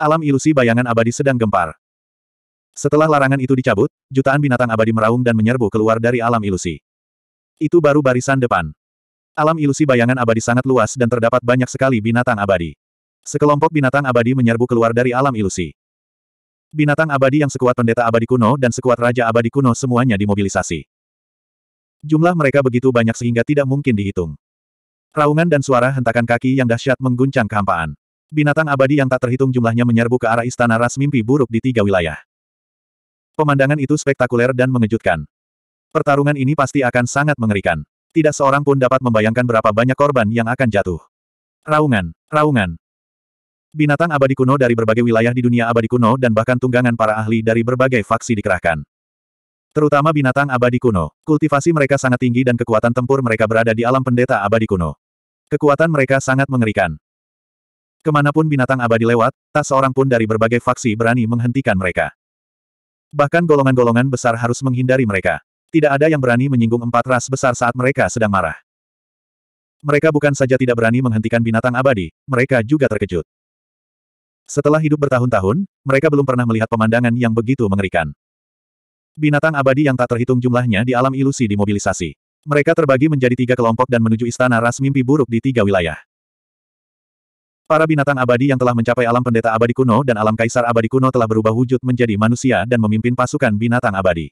Alam ilusi bayangan abadi sedang gempar. Setelah larangan itu dicabut, jutaan binatang abadi meraung dan menyerbu keluar dari alam ilusi. Itu baru barisan depan. Alam ilusi bayangan abadi sangat luas dan terdapat banyak sekali binatang abadi. Sekelompok binatang abadi menyerbu keluar dari alam ilusi. Binatang abadi yang sekuat pendeta abadi kuno dan sekuat raja abadi kuno semuanya dimobilisasi. Jumlah mereka begitu banyak sehingga tidak mungkin dihitung. Raungan dan suara hentakan kaki yang dahsyat mengguncang kehampaan. Binatang abadi yang tak terhitung jumlahnya menyerbu ke arah istana ras mimpi buruk di tiga wilayah. Pemandangan itu spektakuler dan mengejutkan. Pertarungan ini pasti akan sangat mengerikan. Tidak seorang pun dapat membayangkan berapa banyak korban yang akan jatuh. Raungan, raungan. Binatang abadi kuno dari berbagai wilayah di dunia abadi kuno dan bahkan tunggangan para ahli dari berbagai faksi dikerahkan. Terutama binatang abadi kuno, kultivasi mereka sangat tinggi dan kekuatan tempur mereka berada di alam pendeta abadi kuno. Kekuatan mereka sangat mengerikan. Kemanapun binatang abadi lewat, tak seorang pun dari berbagai faksi berani menghentikan mereka. Bahkan golongan-golongan besar harus menghindari mereka. Tidak ada yang berani menyinggung empat ras besar saat mereka sedang marah. Mereka bukan saja tidak berani menghentikan binatang abadi, mereka juga terkejut. Setelah hidup bertahun-tahun, mereka belum pernah melihat pemandangan yang begitu mengerikan. Binatang abadi yang tak terhitung jumlahnya di alam ilusi dimobilisasi. Mereka terbagi menjadi tiga kelompok dan menuju istana ras mimpi buruk di tiga wilayah. Para binatang abadi yang telah mencapai alam pendeta abadi kuno dan alam kaisar abadi kuno telah berubah wujud menjadi manusia dan memimpin pasukan binatang abadi.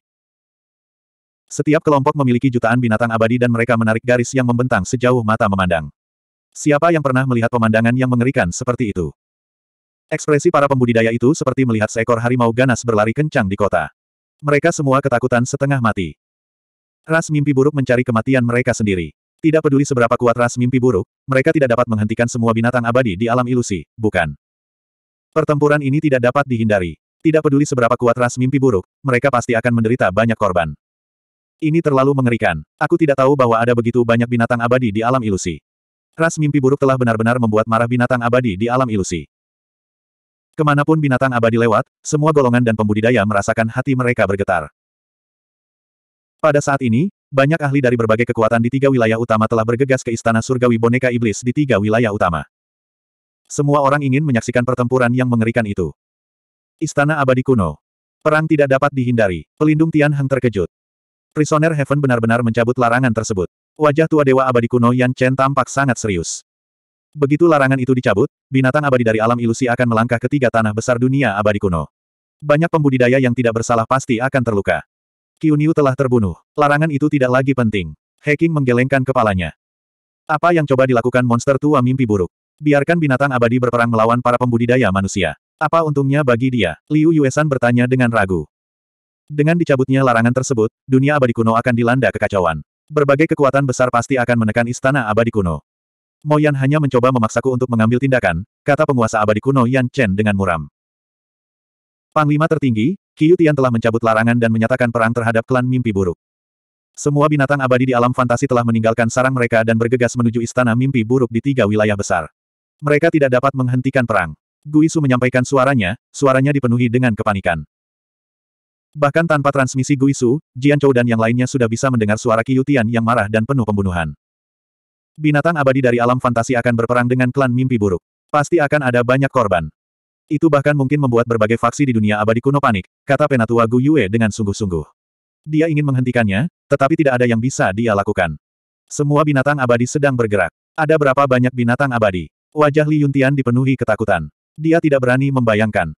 Setiap kelompok memiliki jutaan binatang abadi dan mereka menarik garis yang membentang sejauh mata memandang. Siapa yang pernah melihat pemandangan yang mengerikan seperti itu? Ekspresi para pembudidaya itu seperti melihat seekor harimau ganas berlari kencang di kota. Mereka semua ketakutan setengah mati. Ras mimpi buruk mencari kematian mereka sendiri. Tidak peduli seberapa kuat ras mimpi buruk, mereka tidak dapat menghentikan semua binatang abadi di alam ilusi, bukan? Pertempuran ini tidak dapat dihindari. Tidak peduli seberapa kuat ras mimpi buruk, mereka pasti akan menderita banyak korban. Ini terlalu mengerikan. Aku tidak tahu bahwa ada begitu banyak binatang abadi di alam ilusi. Ras mimpi buruk telah benar-benar membuat marah binatang abadi di alam ilusi. Kemanapun binatang abadi lewat, semua golongan dan pembudidaya merasakan hati mereka bergetar. Pada saat ini, banyak ahli dari berbagai kekuatan di tiga wilayah utama telah bergegas ke Istana Surgawi Boneka Iblis di tiga wilayah utama. Semua orang ingin menyaksikan pertempuran yang mengerikan itu. Istana Abadi Kuno. Perang tidak dapat dihindari. Pelindung Tian Heng terkejut. Prisoner Heaven benar-benar mencabut larangan tersebut. Wajah tua dewa abadi kuno Yan Chen tampak sangat serius. Begitu larangan itu dicabut, binatang abadi dari alam ilusi akan melangkah ke tiga tanah besar dunia abadi kuno. Banyak pembudidaya yang tidak bersalah pasti akan terluka. Qiu telah terbunuh. Larangan itu tidak lagi penting. Hacking menggelengkan kepalanya. Apa yang coba dilakukan monster tua mimpi buruk? Biarkan binatang abadi berperang melawan para pembudidaya manusia. Apa untungnya bagi dia? Liu Yuesan bertanya dengan ragu. Dengan dicabutnya larangan tersebut, dunia abadi kuno akan dilanda kekacauan. Berbagai kekuatan besar pasti akan menekan istana abadi kuno. Moyan hanya mencoba memaksaku untuk mengambil tindakan, kata penguasa abadi kuno Yan Chen dengan muram. Panglima tertinggi, Qiu Tian telah mencabut larangan dan menyatakan perang terhadap klan mimpi buruk. Semua binatang abadi di alam fantasi telah meninggalkan sarang mereka dan bergegas menuju istana mimpi buruk di tiga wilayah besar. Mereka tidak dapat menghentikan perang. Guisu menyampaikan suaranya, suaranya dipenuhi dengan kepanikan. Bahkan tanpa transmisi Guisu, Jian Chou dan yang lainnya sudah bisa mendengar suara Qiu Tian yang marah dan penuh pembunuhan. Binatang abadi dari alam fantasi akan berperang dengan klan mimpi buruk. Pasti akan ada banyak korban. Itu bahkan mungkin membuat berbagai faksi di dunia abadi kuno panik, kata penatua Gu Yue dengan sungguh-sungguh. Dia ingin menghentikannya, tetapi tidak ada yang bisa dia lakukan. Semua binatang abadi sedang bergerak. Ada berapa banyak binatang abadi? Wajah Li Yuntian dipenuhi ketakutan. Dia tidak berani membayangkan.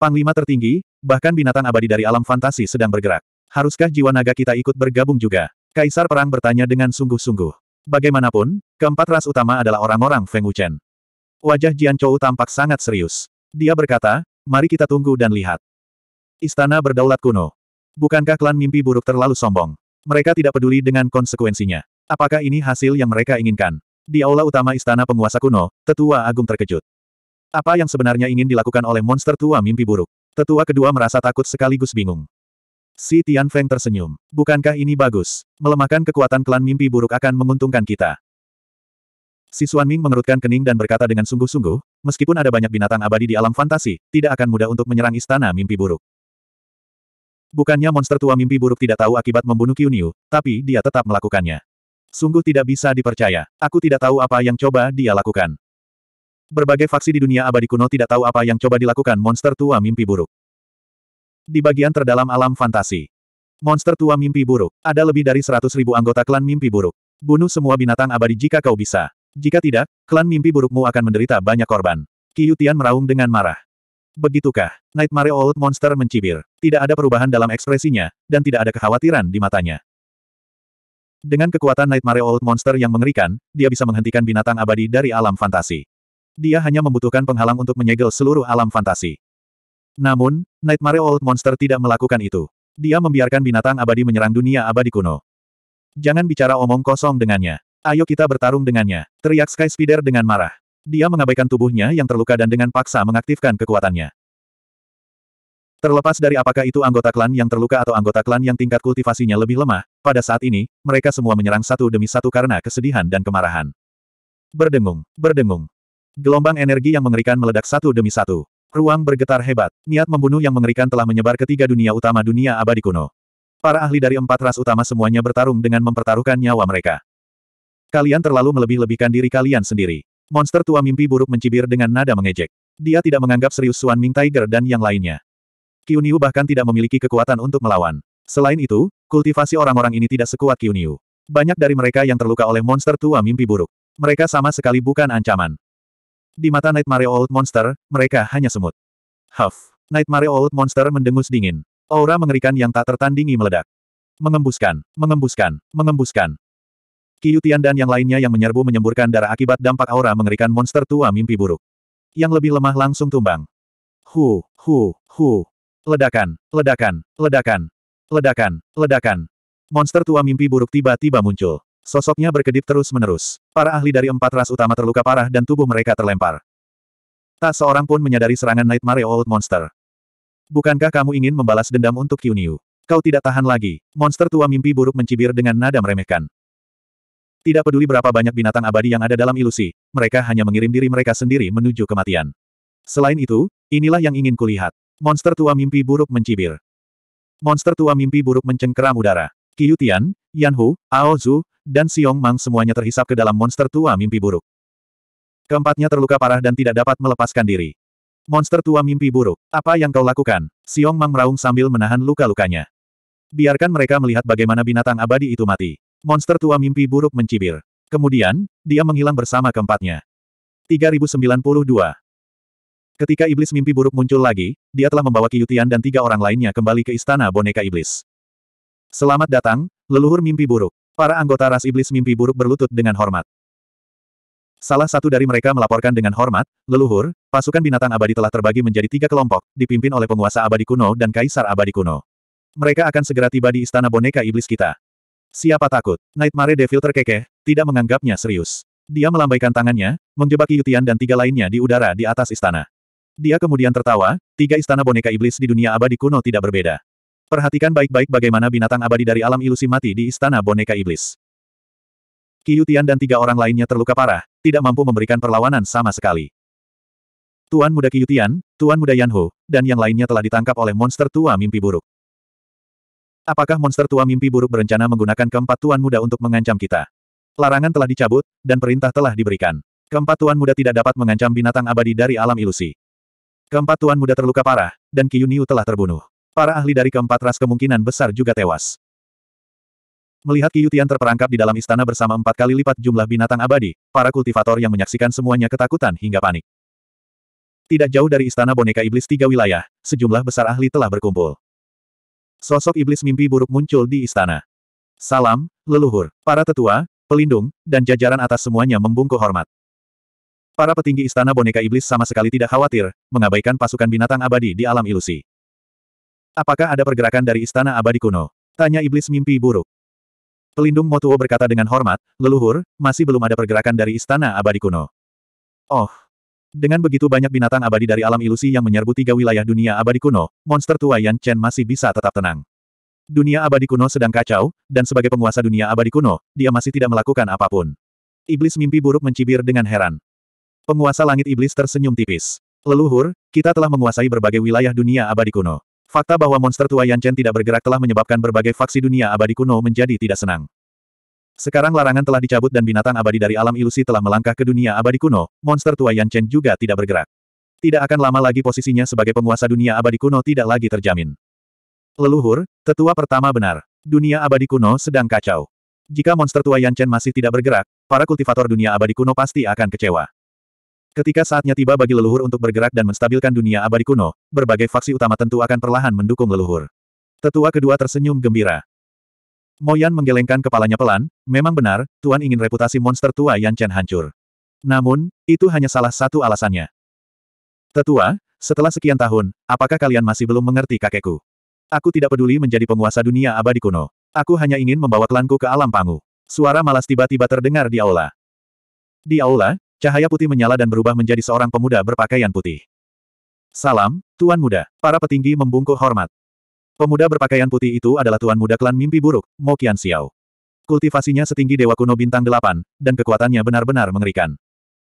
Panglima tertinggi, bahkan binatang abadi dari alam fantasi sedang bergerak. Haruskah jiwa naga kita ikut bergabung juga? Kaisar Perang bertanya dengan sungguh-sungguh. Bagaimanapun, keempat ras utama adalah orang-orang Feng Wuchen. Wajah Jian Chou tampak sangat serius. Dia berkata, mari kita tunggu dan lihat. Istana berdaulat kuno. Bukankah klan mimpi buruk terlalu sombong? Mereka tidak peduli dengan konsekuensinya. Apakah ini hasil yang mereka inginkan? Di aula utama istana penguasa kuno, tetua agung terkejut. Apa yang sebenarnya ingin dilakukan oleh monster tua mimpi buruk? Tetua kedua merasa takut sekaligus bingung. Si Tian Feng tersenyum. Bukankah ini bagus? Melemahkan kekuatan klan mimpi buruk akan menguntungkan kita. Si Xuan Ming mengerutkan kening dan berkata dengan sungguh-sungguh, meskipun ada banyak binatang abadi di alam fantasi, tidak akan mudah untuk menyerang istana mimpi buruk. Bukannya monster tua mimpi buruk tidak tahu akibat membunuh Kyunyu, tapi dia tetap melakukannya. Sungguh tidak bisa dipercaya. Aku tidak tahu apa yang coba dia lakukan. Berbagai faksi di dunia abadi kuno tidak tahu apa yang coba dilakukan monster tua mimpi buruk. Di bagian terdalam alam fantasi. Monster tua mimpi buruk. Ada lebih dari 100.000 anggota klan mimpi buruk. Bunuh semua binatang abadi jika kau bisa. Jika tidak, klan mimpi burukmu akan menderita banyak korban. Tian meraung dengan marah. Begitukah? Nightmare Old Monster mencibir. Tidak ada perubahan dalam ekspresinya, dan tidak ada kekhawatiran di matanya. Dengan kekuatan Nightmare Old Monster yang mengerikan, dia bisa menghentikan binatang abadi dari alam fantasi. Dia hanya membutuhkan penghalang untuk menyegel seluruh alam fantasi. Namun, Nightmare Old Monster tidak melakukan itu. Dia membiarkan binatang abadi menyerang dunia abadi kuno. Jangan bicara omong kosong dengannya. Ayo kita bertarung dengannya, teriak Sky Spider dengan marah. Dia mengabaikan tubuhnya yang terluka dan dengan paksa mengaktifkan kekuatannya. Terlepas dari apakah itu anggota klan yang terluka atau anggota klan yang tingkat kultivasinya lebih lemah, pada saat ini, mereka semua menyerang satu demi satu karena kesedihan dan kemarahan. Berdengung, berdengung. Gelombang energi yang mengerikan meledak satu demi satu. Ruang bergetar hebat, niat membunuh yang mengerikan telah menyebar ke tiga dunia utama dunia abadi kuno. Para ahli dari empat ras utama semuanya bertarung dengan mempertaruhkan nyawa mereka. Kalian terlalu melebih-lebihkan diri kalian sendiri. Monster tua mimpi buruk mencibir dengan nada mengejek. Dia tidak menganggap serius Suan Ming Tiger dan yang lainnya. Qiu bahkan tidak memiliki kekuatan untuk melawan. Selain itu, kultivasi orang-orang ini tidak sekuat Qiu Banyak dari mereka yang terluka oleh monster tua mimpi buruk. Mereka sama sekali bukan ancaman. Di mata Nightmare Old Monster, mereka hanya semut. Huff. Nightmare Old Monster mendengus dingin. Aura mengerikan yang tak tertandingi meledak. Mengembuskan, mengembuskan, mengembuskan. Kiyutian dan yang lainnya yang menyerbu menyemburkan darah akibat dampak aura mengerikan monster tua mimpi buruk. Yang lebih lemah langsung tumbang. Hu, hu, hu. Ledakan, ledakan, ledakan, ledakan, ledakan. Monster tua mimpi buruk tiba-tiba muncul. Sosoknya berkedip terus-menerus. Para ahli dari empat ras utama terluka parah dan tubuh mereka terlempar. Tak seorang pun menyadari serangan Nightmare Old Monster. Bukankah kamu ingin membalas dendam untuk Kyuniu? Kau tidak tahan lagi. Monster tua mimpi buruk mencibir dengan nada meremehkan. Tidak peduli berapa banyak binatang abadi yang ada dalam ilusi, mereka hanya mengirim diri mereka sendiri menuju kematian. Selain itu, inilah yang ingin kulihat. Monster tua mimpi buruk mencibir. Monster tua mimpi buruk mencengkeram udara. Qiu Tian, Yan Hu, Ao Zhu, dan Xiong Mang semuanya terhisap ke dalam monster tua mimpi buruk. Keempatnya terluka parah dan tidak dapat melepaskan diri. Monster tua mimpi buruk, apa yang kau lakukan? Xiong Mang meraung sambil menahan luka-lukanya. Biarkan mereka melihat bagaimana binatang abadi itu mati. Monster tua mimpi buruk mencibir. Kemudian, dia menghilang bersama keempatnya. 3092. Ketika iblis mimpi buruk muncul lagi, dia telah membawa Kiyutian dan tiga orang lainnya kembali ke istana boneka iblis. Selamat datang, leluhur mimpi buruk. Para anggota ras iblis mimpi buruk berlutut dengan hormat. Salah satu dari mereka melaporkan dengan hormat, leluhur, pasukan binatang abadi telah terbagi menjadi tiga kelompok, dipimpin oleh penguasa abadi kuno dan kaisar abadi kuno. Mereka akan segera tiba di istana boneka iblis kita. Siapa takut? Nightmare Devil terkekeh, tidak menganggapnya serius. Dia melambaikan tangannya, menjebak Yutian dan tiga lainnya di udara di atas istana. Dia kemudian tertawa, tiga istana boneka iblis di dunia abadi kuno tidak berbeda. Perhatikan baik-baik bagaimana binatang abadi dari alam ilusi mati di istana boneka iblis. Kiyutian dan tiga orang lainnya terluka parah, tidak mampu memberikan perlawanan sama sekali. Tuan muda Kiyutian, Tuan muda Yanhu, dan yang lainnya telah ditangkap oleh monster tua mimpi buruk. Apakah monster tua mimpi buruk berencana menggunakan keempat tuan muda untuk mengancam kita? Larangan telah dicabut, dan perintah telah diberikan. Keempat tuan muda tidak dapat mengancam binatang abadi dari alam ilusi. Keempat tuan muda terluka parah, dan Kiyuniu telah terbunuh. Para ahli dari keempat ras kemungkinan besar juga tewas. Melihat Kiyutian terperangkap di dalam istana bersama empat kali lipat jumlah binatang abadi, para kultivator yang menyaksikan semuanya ketakutan hingga panik. Tidak jauh dari istana boneka iblis tiga wilayah, sejumlah besar ahli telah berkumpul sosok iblis mimpi buruk muncul di istana. Salam, leluhur, para tetua, pelindung, dan jajaran atas semuanya membungkuk hormat. Para petinggi istana boneka iblis sama sekali tidak khawatir, mengabaikan pasukan binatang abadi di alam ilusi. Apakah ada pergerakan dari istana abadi kuno? Tanya iblis mimpi buruk. Pelindung Motuo berkata dengan hormat, leluhur, masih belum ada pergerakan dari istana abadi kuno. Oh, dengan begitu banyak binatang abadi dari alam ilusi yang menyerbu tiga wilayah dunia abadi kuno, monster tua Yan Chen masih bisa tetap tenang. Dunia abadi kuno sedang kacau, dan sebagai penguasa dunia abadi kuno, dia masih tidak melakukan apapun. Iblis mimpi buruk mencibir dengan heran. Penguasa langit iblis tersenyum tipis. Leluhur, kita telah menguasai berbagai wilayah dunia abadi kuno. Fakta bahwa monster tua Yan Chen tidak bergerak telah menyebabkan berbagai faksi dunia abadi kuno menjadi tidak senang. Sekarang larangan telah dicabut dan binatang abadi dari alam ilusi telah melangkah ke dunia abadi kuno, monster tua Yan Chen juga tidak bergerak. Tidak akan lama lagi posisinya sebagai penguasa dunia abadi kuno tidak lagi terjamin. Leluhur, tetua pertama benar. Dunia abadi kuno sedang kacau. Jika monster tua Yan Chen masih tidak bergerak, para kultivator dunia abadi kuno pasti akan kecewa. Ketika saatnya tiba bagi leluhur untuk bergerak dan menstabilkan dunia abadi kuno, berbagai faksi utama tentu akan perlahan mendukung leluhur. Tetua kedua tersenyum gembira. Moyan menggelengkan kepalanya pelan, memang benar, Tuan ingin reputasi monster tua Yan Chen hancur. Namun, itu hanya salah satu alasannya. Tetua, setelah sekian tahun, apakah kalian masih belum mengerti kakekku? Aku tidak peduli menjadi penguasa dunia abadi kuno. Aku hanya ingin membawa klanku ke alam pangu. Suara malas tiba-tiba terdengar di aula. Di aula, cahaya putih menyala dan berubah menjadi seorang pemuda berpakaian putih. Salam, Tuan Muda. Para petinggi membungkuk hormat. Pemuda berpakaian putih itu adalah tuan muda klan mimpi buruk, Mo Qian Xiao. Kultivasinya setinggi dewa kuno bintang delapan, dan kekuatannya benar-benar mengerikan.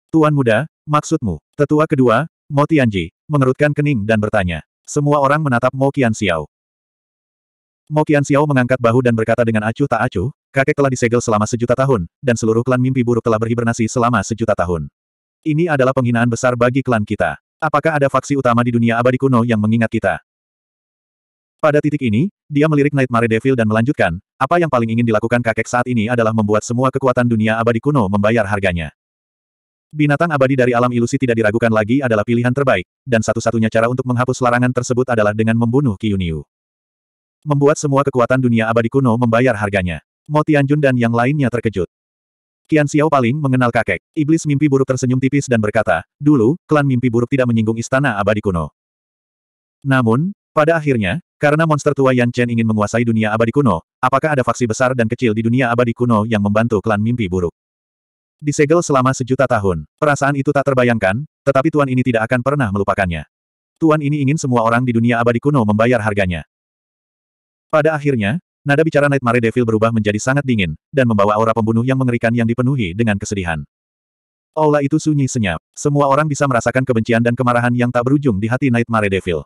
Tuan muda, maksudmu? Tetua kedua, Mo Tianji, mengerutkan kening dan bertanya. Semua orang menatap Mo Qian Xiao. Mo Qian Xiao mengangkat bahu dan berkata dengan acuh tak acuh, kakek telah disegel selama sejuta tahun, dan seluruh klan mimpi buruk telah berhibernasi selama sejuta tahun. Ini adalah penghinaan besar bagi klan kita. Apakah ada faksi utama di dunia abadi kuno yang mengingat kita? Pada titik ini, dia melirik Nightmare Devil dan melanjutkan, apa yang paling ingin dilakukan kakek saat ini adalah membuat semua kekuatan dunia abadi kuno membayar harganya. Binatang abadi dari alam ilusi tidak diragukan lagi adalah pilihan terbaik, dan satu-satunya cara untuk menghapus larangan tersebut adalah dengan membunuh Kiyuniu. Membuat semua kekuatan dunia abadi kuno membayar harganya. Mo Tianjun dan yang lainnya terkejut. Qian Xiao paling mengenal kakek. Iblis mimpi buruk tersenyum tipis dan berkata, dulu, klan mimpi buruk tidak menyinggung istana abadi kuno. Namun, pada akhirnya, karena monster tua Yan Chen ingin menguasai dunia abadi kuno, apakah ada faksi besar dan kecil di dunia abadi kuno yang membantu klan mimpi buruk? Disegel selama sejuta tahun, perasaan itu tak terbayangkan, tetapi tuan ini tidak akan pernah melupakannya. Tuan ini ingin semua orang di dunia abadi kuno membayar harganya. Pada akhirnya, nada bicara Nightmare Devil berubah menjadi sangat dingin, dan membawa aura pembunuh yang mengerikan yang dipenuhi dengan kesedihan. Aula itu sunyi senyap. Semua orang bisa merasakan kebencian dan kemarahan yang tak berujung di hati Nightmare Devil.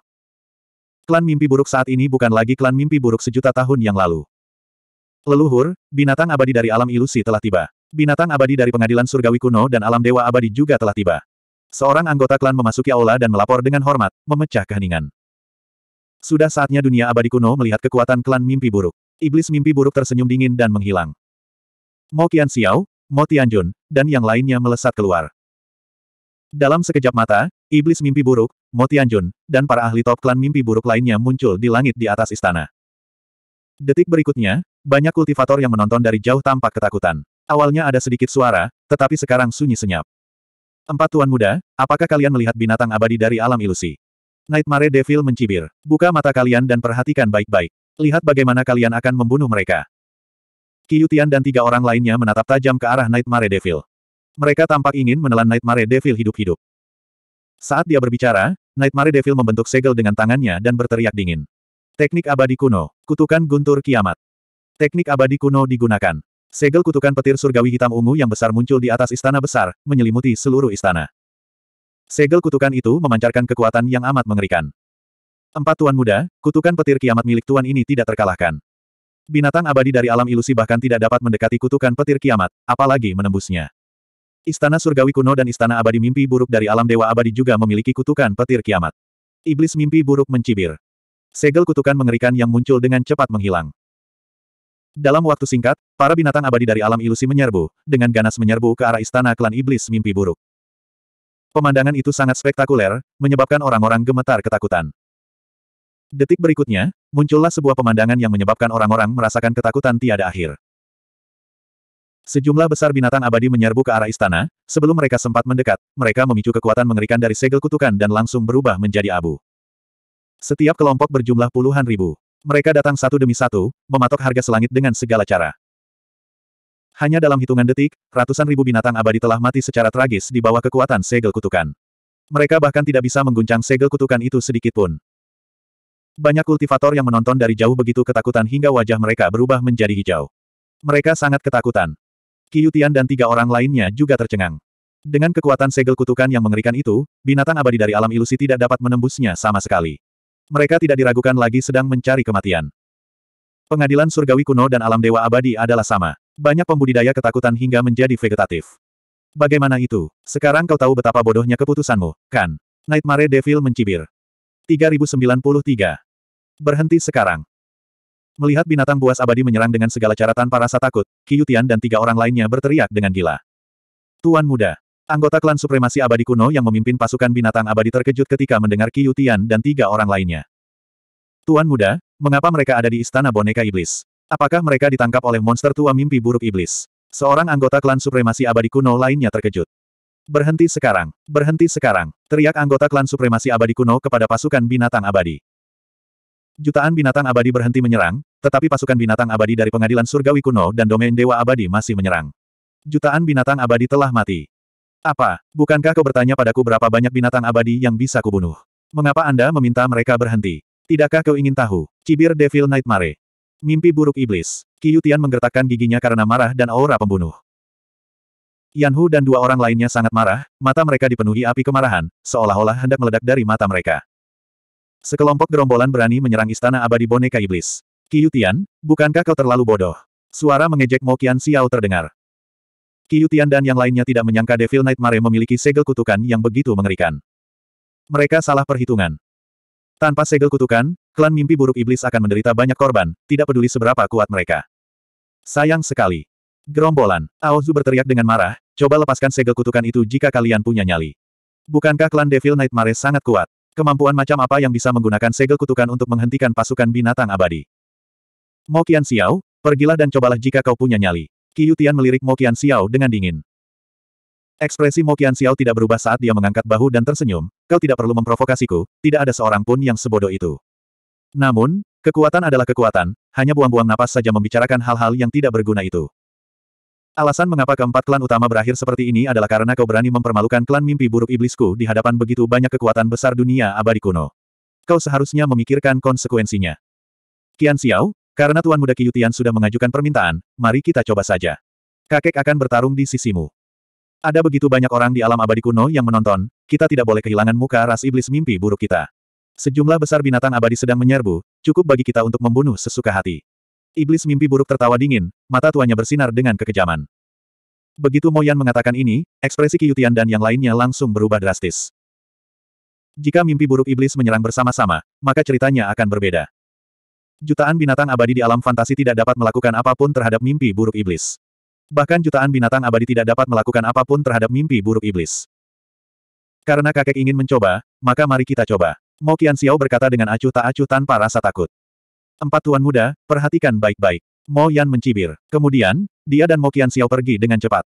Klan mimpi buruk saat ini bukan lagi klan mimpi buruk sejuta tahun yang lalu. Leluhur, binatang abadi dari alam ilusi telah tiba. Binatang abadi dari pengadilan surgawi kuno dan alam dewa abadi juga telah tiba. Seorang anggota klan memasuki aula dan melapor dengan hormat, memecah keheningan. Sudah saatnya dunia abadi kuno melihat kekuatan klan mimpi buruk. Iblis mimpi buruk tersenyum dingin dan menghilang. Mo Qian Xiao, Mo Tianjun, dan yang lainnya melesat keluar. Dalam sekejap mata, Iblis mimpi buruk, Motianjun, dan para ahli top klan mimpi buruk lainnya muncul di langit di atas istana. Detik berikutnya, banyak kultivator yang menonton dari jauh tampak ketakutan. Awalnya ada sedikit suara, tetapi sekarang sunyi senyap. Empat tuan muda, apakah kalian melihat binatang abadi dari alam ilusi? Nightmare Devil mencibir. Buka mata kalian dan perhatikan baik-baik. Lihat bagaimana kalian akan membunuh mereka. Kiyutian dan tiga orang lainnya menatap tajam ke arah Nightmare Devil. Mereka tampak ingin menelan Nightmare Devil hidup-hidup. Saat dia berbicara, Nightmare Devil membentuk segel dengan tangannya dan berteriak dingin. Teknik abadi kuno, kutukan guntur kiamat. Teknik abadi kuno digunakan. Segel kutukan petir surgawi hitam ungu yang besar muncul di atas istana besar, menyelimuti seluruh istana. Segel kutukan itu memancarkan kekuatan yang amat mengerikan. Empat tuan muda, kutukan petir kiamat milik tuan ini tidak terkalahkan. Binatang abadi dari alam ilusi bahkan tidak dapat mendekati kutukan petir kiamat, apalagi menembusnya. Istana surgawi kuno dan istana abadi mimpi buruk dari alam dewa abadi juga memiliki kutukan petir kiamat. Iblis mimpi buruk mencibir. Segel kutukan mengerikan yang muncul dengan cepat menghilang. Dalam waktu singkat, para binatang abadi dari alam ilusi menyerbu, dengan ganas menyerbu ke arah istana klan iblis mimpi buruk. Pemandangan itu sangat spektakuler, menyebabkan orang-orang gemetar ketakutan. Detik berikutnya, muncullah sebuah pemandangan yang menyebabkan orang-orang merasakan ketakutan tiada akhir. Sejumlah besar binatang abadi menyerbu ke arah istana, sebelum mereka sempat mendekat, mereka memicu kekuatan mengerikan dari segel kutukan dan langsung berubah menjadi abu. Setiap kelompok berjumlah puluhan ribu. Mereka datang satu demi satu, mematok harga selangit dengan segala cara. Hanya dalam hitungan detik, ratusan ribu binatang abadi telah mati secara tragis di bawah kekuatan segel kutukan. Mereka bahkan tidak bisa mengguncang segel kutukan itu sedikit pun. Banyak kultivator yang menonton dari jauh begitu ketakutan hingga wajah mereka berubah menjadi hijau. Mereka sangat ketakutan. Kiyutian dan tiga orang lainnya juga tercengang. Dengan kekuatan segel kutukan yang mengerikan itu, binatang abadi dari alam ilusi tidak dapat menembusnya sama sekali. Mereka tidak diragukan lagi sedang mencari kematian. Pengadilan surgawi kuno dan alam dewa abadi adalah sama. Banyak pembudidaya ketakutan hingga menjadi vegetatif. Bagaimana itu? Sekarang kau tahu betapa bodohnya keputusanmu, kan? Nightmare Devil mencibir. 3093. Berhenti sekarang. Melihat binatang buas abadi menyerang dengan segala cara tanpa rasa takut, Kiyutian dan tiga orang lainnya berteriak dengan gila. Tuan muda. Anggota klan supremasi abadi kuno yang memimpin pasukan binatang abadi terkejut ketika mendengar Kiyutian dan tiga orang lainnya. Tuan muda, mengapa mereka ada di istana boneka iblis? Apakah mereka ditangkap oleh monster tua mimpi buruk iblis? Seorang anggota klan supremasi abadi kuno lainnya terkejut. Berhenti sekarang, berhenti sekarang, teriak anggota klan supremasi abadi kuno kepada pasukan binatang abadi. Jutaan binatang abadi berhenti menyerang, tetapi pasukan binatang abadi dari pengadilan surgawi kuno dan domain dewa abadi masih menyerang. Jutaan binatang abadi telah mati. Apa, bukankah kau bertanya padaku berapa banyak binatang abadi yang bisa kubunuh? Mengapa Anda meminta mereka berhenti? Tidakkah kau ingin tahu? Cibir Devil Nightmare. Mimpi buruk iblis. Qiyutian menggertakkan giginya karena marah dan aura pembunuh. Yanhu dan dua orang lainnya sangat marah, mata mereka dipenuhi api kemarahan, seolah-olah hendak meledak dari mata mereka. Sekelompok gerombolan berani menyerang istana abadi boneka iblis. Qiyutian, bukankah kau terlalu bodoh? Suara mengejek Mo Qian Xiao terdengar. Qiyutian dan yang lainnya tidak menyangka Devil Knight Mare memiliki segel kutukan yang begitu mengerikan. Mereka salah perhitungan. Tanpa segel kutukan, klan mimpi buruk iblis akan menderita banyak korban, tidak peduli seberapa kuat mereka. Sayang sekali. Gerombolan, Aozu berteriak dengan marah, coba lepaskan segel kutukan itu jika kalian punya nyali. Bukankah klan Devil Knight Mare sangat kuat? Kemampuan macam apa yang bisa menggunakan segel kutukan untuk menghentikan pasukan binatang abadi? Mo Qian Xiao, pergilah dan cobalah jika kau punya nyali. Qiu Tian melirik Mo Qian Xiao dengan dingin. Ekspresi Mo Qian Xiao tidak berubah saat dia mengangkat bahu dan tersenyum, kau tidak perlu memprovokasiku, tidak ada seorang pun yang sebodoh itu. Namun, kekuatan adalah kekuatan, hanya buang-buang napas saja membicarakan hal-hal yang tidak berguna itu. Alasan mengapa keempat klan utama berakhir seperti ini adalah karena kau berani mempermalukan klan mimpi buruk iblisku di hadapan begitu banyak kekuatan besar dunia abadi kuno. Kau seharusnya memikirkan konsekuensinya. Kian Xiao, karena Tuan Muda Kiyutian sudah mengajukan permintaan, mari kita coba saja. Kakek akan bertarung di sisimu. Ada begitu banyak orang di alam abadi kuno yang menonton, kita tidak boleh kehilangan muka ras iblis mimpi buruk kita. Sejumlah besar binatang abadi sedang menyerbu, cukup bagi kita untuk membunuh sesuka hati. Iblis mimpi buruk tertawa dingin, mata tuanya bersinar dengan kekejaman. Begitu Moyan mengatakan ini, ekspresi Kiyutian dan yang lainnya langsung berubah drastis. Jika mimpi buruk iblis menyerang bersama-sama, maka ceritanya akan berbeda. Jutaan binatang abadi di alam fantasi tidak dapat melakukan apapun terhadap mimpi buruk iblis. Bahkan jutaan binatang abadi tidak dapat melakukan apapun terhadap mimpi buruk iblis. Karena kakek ingin mencoba, maka mari kita coba. Mo Qian Xiao berkata dengan acuh tak acuh tanpa rasa takut. Empat tuan muda, perhatikan baik-baik. Mo Yan mencibir. Kemudian, dia dan Mo Qian Xiao pergi dengan cepat.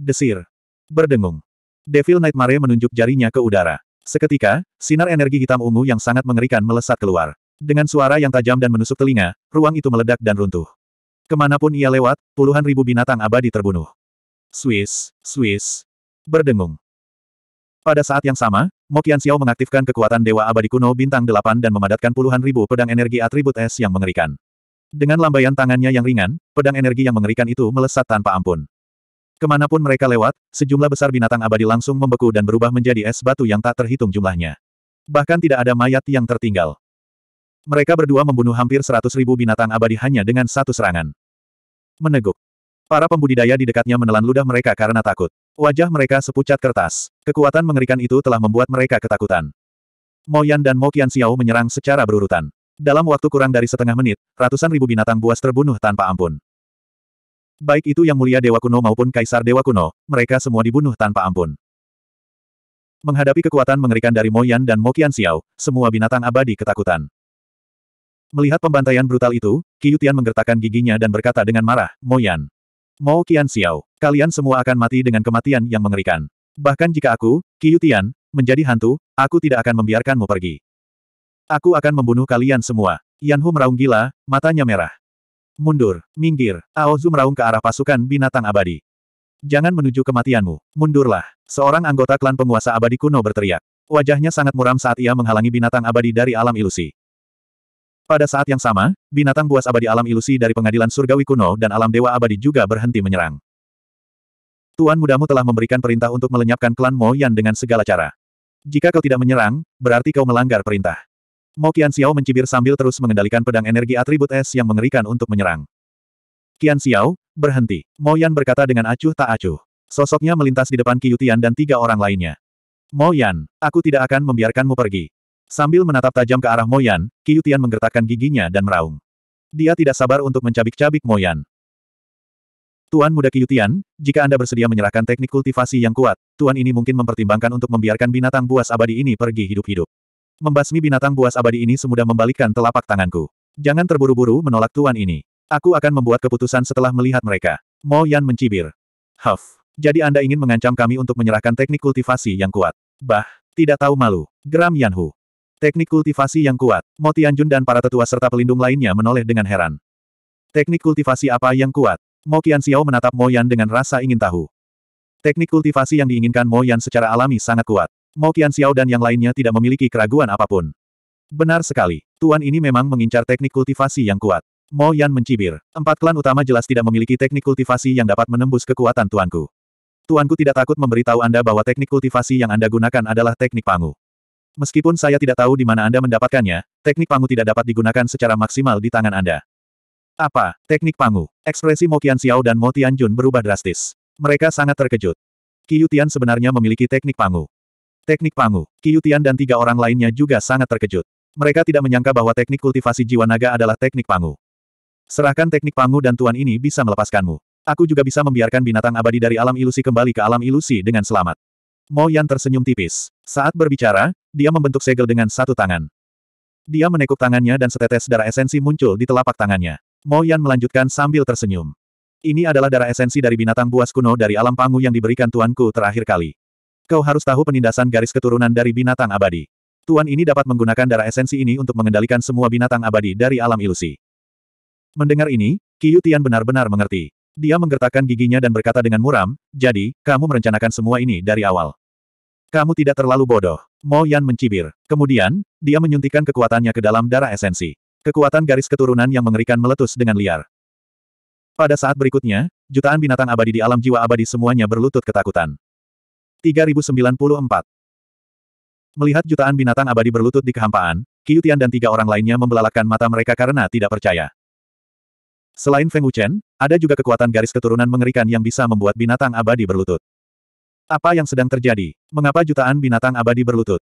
Desir. Berdengung. Devil Nightmare menunjuk jarinya ke udara. Seketika, sinar energi hitam ungu yang sangat mengerikan melesat keluar. Dengan suara yang tajam dan menusuk telinga, ruang itu meledak dan runtuh. Kemanapun ia lewat, puluhan ribu binatang abadi terbunuh. Swiss, Swiss. Berdengung. Pada saat yang sama, Mokian Xiao mengaktifkan kekuatan Dewa Abadi Kuno Bintang Delapan dan memadatkan puluhan ribu pedang energi atribut es yang mengerikan. Dengan lambaian tangannya yang ringan, pedang energi yang mengerikan itu melesat tanpa ampun. Kemanapun mereka lewat, sejumlah besar binatang abadi langsung membeku dan berubah menjadi es batu yang tak terhitung jumlahnya. Bahkan tidak ada mayat yang tertinggal. Mereka berdua membunuh hampir seratus ribu binatang abadi hanya dengan satu serangan. Meneguk. Para pembudidaya di dekatnya menelan ludah mereka karena takut. Wajah mereka sepucat kertas. Kekuatan mengerikan itu telah membuat mereka ketakutan. Moyan dan Mo Qian Xiao menyerang secara berurutan. Dalam waktu kurang dari setengah menit, ratusan ribu binatang buas terbunuh tanpa ampun. Baik itu yang mulia Dewa Kuno maupun Kaisar Dewa Kuno, mereka semua dibunuh tanpa ampun. Menghadapi kekuatan mengerikan dari Moyan dan Mo Qian Xiao, semua binatang abadi ketakutan. Melihat pembantaian brutal itu, Qiutian Tian menggertakkan giginya dan berkata dengan marah, "Moyan, Yan. Mo Qian Xiao, kalian semua akan mati dengan kematian yang mengerikan. Bahkan jika aku, Qiutian, Tian, menjadi hantu, aku tidak akan membiarkanmu pergi. Aku akan membunuh kalian semua. Yanhu meraung gila, matanya merah. Mundur, minggir, Aozu meraung ke arah pasukan binatang abadi. Jangan menuju kematianmu, mundurlah. Seorang anggota klan penguasa abadi kuno berteriak. Wajahnya sangat muram saat ia menghalangi binatang abadi dari alam ilusi. Pada saat yang sama, binatang buas abadi alam ilusi dari pengadilan surgawi kuno dan alam dewa abadi juga berhenti menyerang. Tuan mudamu telah memberikan perintah untuk melenyapkan klan Mo Yan dengan segala cara. Jika kau tidak menyerang, berarti kau melanggar perintah. Mo Qian Xiao mencibir sambil terus mengendalikan pedang energi atribut es yang mengerikan untuk menyerang. Qian Xiao, berhenti. Mo Yan berkata dengan acuh tak acuh. Sosoknya melintas di depan Qiyutian dan tiga orang lainnya. Mo Yan, aku tidak akan membiarkanmu pergi. Sambil menatap tajam ke arah Moyan, Kiyutian menggertakkan giginya dan meraung. Dia tidak sabar untuk mencabik-cabik Moyan. Tuan muda Kiyutian, jika Anda bersedia menyerahkan teknik kultivasi yang kuat, Tuan ini mungkin mempertimbangkan untuk membiarkan binatang buas abadi ini pergi hidup-hidup. Membasmi binatang buas abadi ini semudah membalikkan telapak tanganku. Jangan terburu-buru menolak Tuan ini. Aku akan membuat keputusan setelah melihat mereka. Mo Yan mencibir. Huff. Jadi Anda ingin mengancam kami untuk menyerahkan teknik kultivasi yang kuat. Bah, tidak tahu malu. Geram Yanhu. Teknik kultivasi yang kuat. Mo Tianjun dan para tetua serta pelindung lainnya menoleh dengan heran. Teknik kultivasi apa yang kuat? Mo Qian Xiao menatap Mo Yan dengan rasa ingin tahu. Teknik kultivasi yang diinginkan Mo Yan secara alami sangat kuat. Mo Qian Xiao dan yang lainnya tidak memiliki keraguan apapun. Benar sekali. Tuan ini memang mengincar teknik kultivasi yang kuat. Mo Yan mencibir. Empat klan utama jelas tidak memiliki teknik kultivasi yang dapat menembus kekuatan tuanku. Tuanku tidak takut memberitahu Anda bahwa teknik kultivasi yang Anda gunakan adalah teknik pangu. Meskipun saya tidak tahu di mana Anda mendapatkannya, teknik pangu tidak dapat digunakan secara maksimal di tangan Anda. Apa? Teknik pangu. Ekspresi Mo Qian Xiao dan Mo Jun berubah drastis. Mereka sangat terkejut. Yutian sebenarnya memiliki teknik pangu. Teknik pangu. Yutian dan tiga orang lainnya juga sangat terkejut. Mereka tidak menyangka bahwa teknik kultivasi jiwa naga adalah teknik pangu. Serahkan teknik pangu dan tuan ini bisa melepaskanmu. Aku juga bisa membiarkan binatang abadi dari alam ilusi kembali ke alam ilusi dengan selamat. Mo Yan tersenyum tipis. Saat berbicara, dia membentuk segel dengan satu tangan. Dia menekuk tangannya dan setetes darah esensi muncul di telapak tangannya. Mo Yan melanjutkan sambil tersenyum. Ini adalah darah esensi dari binatang buas kuno dari alam pangu yang diberikan tuanku terakhir kali. Kau harus tahu penindasan garis keturunan dari binatang abadi. Tuan ini dapat menggunakan darah esensi ini untuk mengendalikan semua binatang abadi dari alam ilusi. Mendengar ini, Qiyu Tian benar-benar mengerti. Dia menggertakkan giginya dan berkata dengan muram, jadi, kamu merencanakan semua ini dari awal. Kamu tidak terlalu bodoh. Mo Yan mencibir. Kemudian, dia menyuntikkan kekuatannya ke dalam darah esensi. Kekuatan garis keturunan yang mengerikan meletus dengan liar. Pada saat berikutnya, jutaan binatang abadi di alam jiwa abadi semuanya berlutut ketakutan. 3094 Melihat jutaan binatang abadi berlutut di kehampaan, Qiutian dan tiga orang lainnya membelalakan mata mereka karena tidak percaya. Selain Feng Wuchen, ada juga kekuatan garis keturunan mengerikan yang bisa membuat binatang abadi berlutut. Apa yang sedang terjadi? Mengapa jutaan binatang abadi berlutut?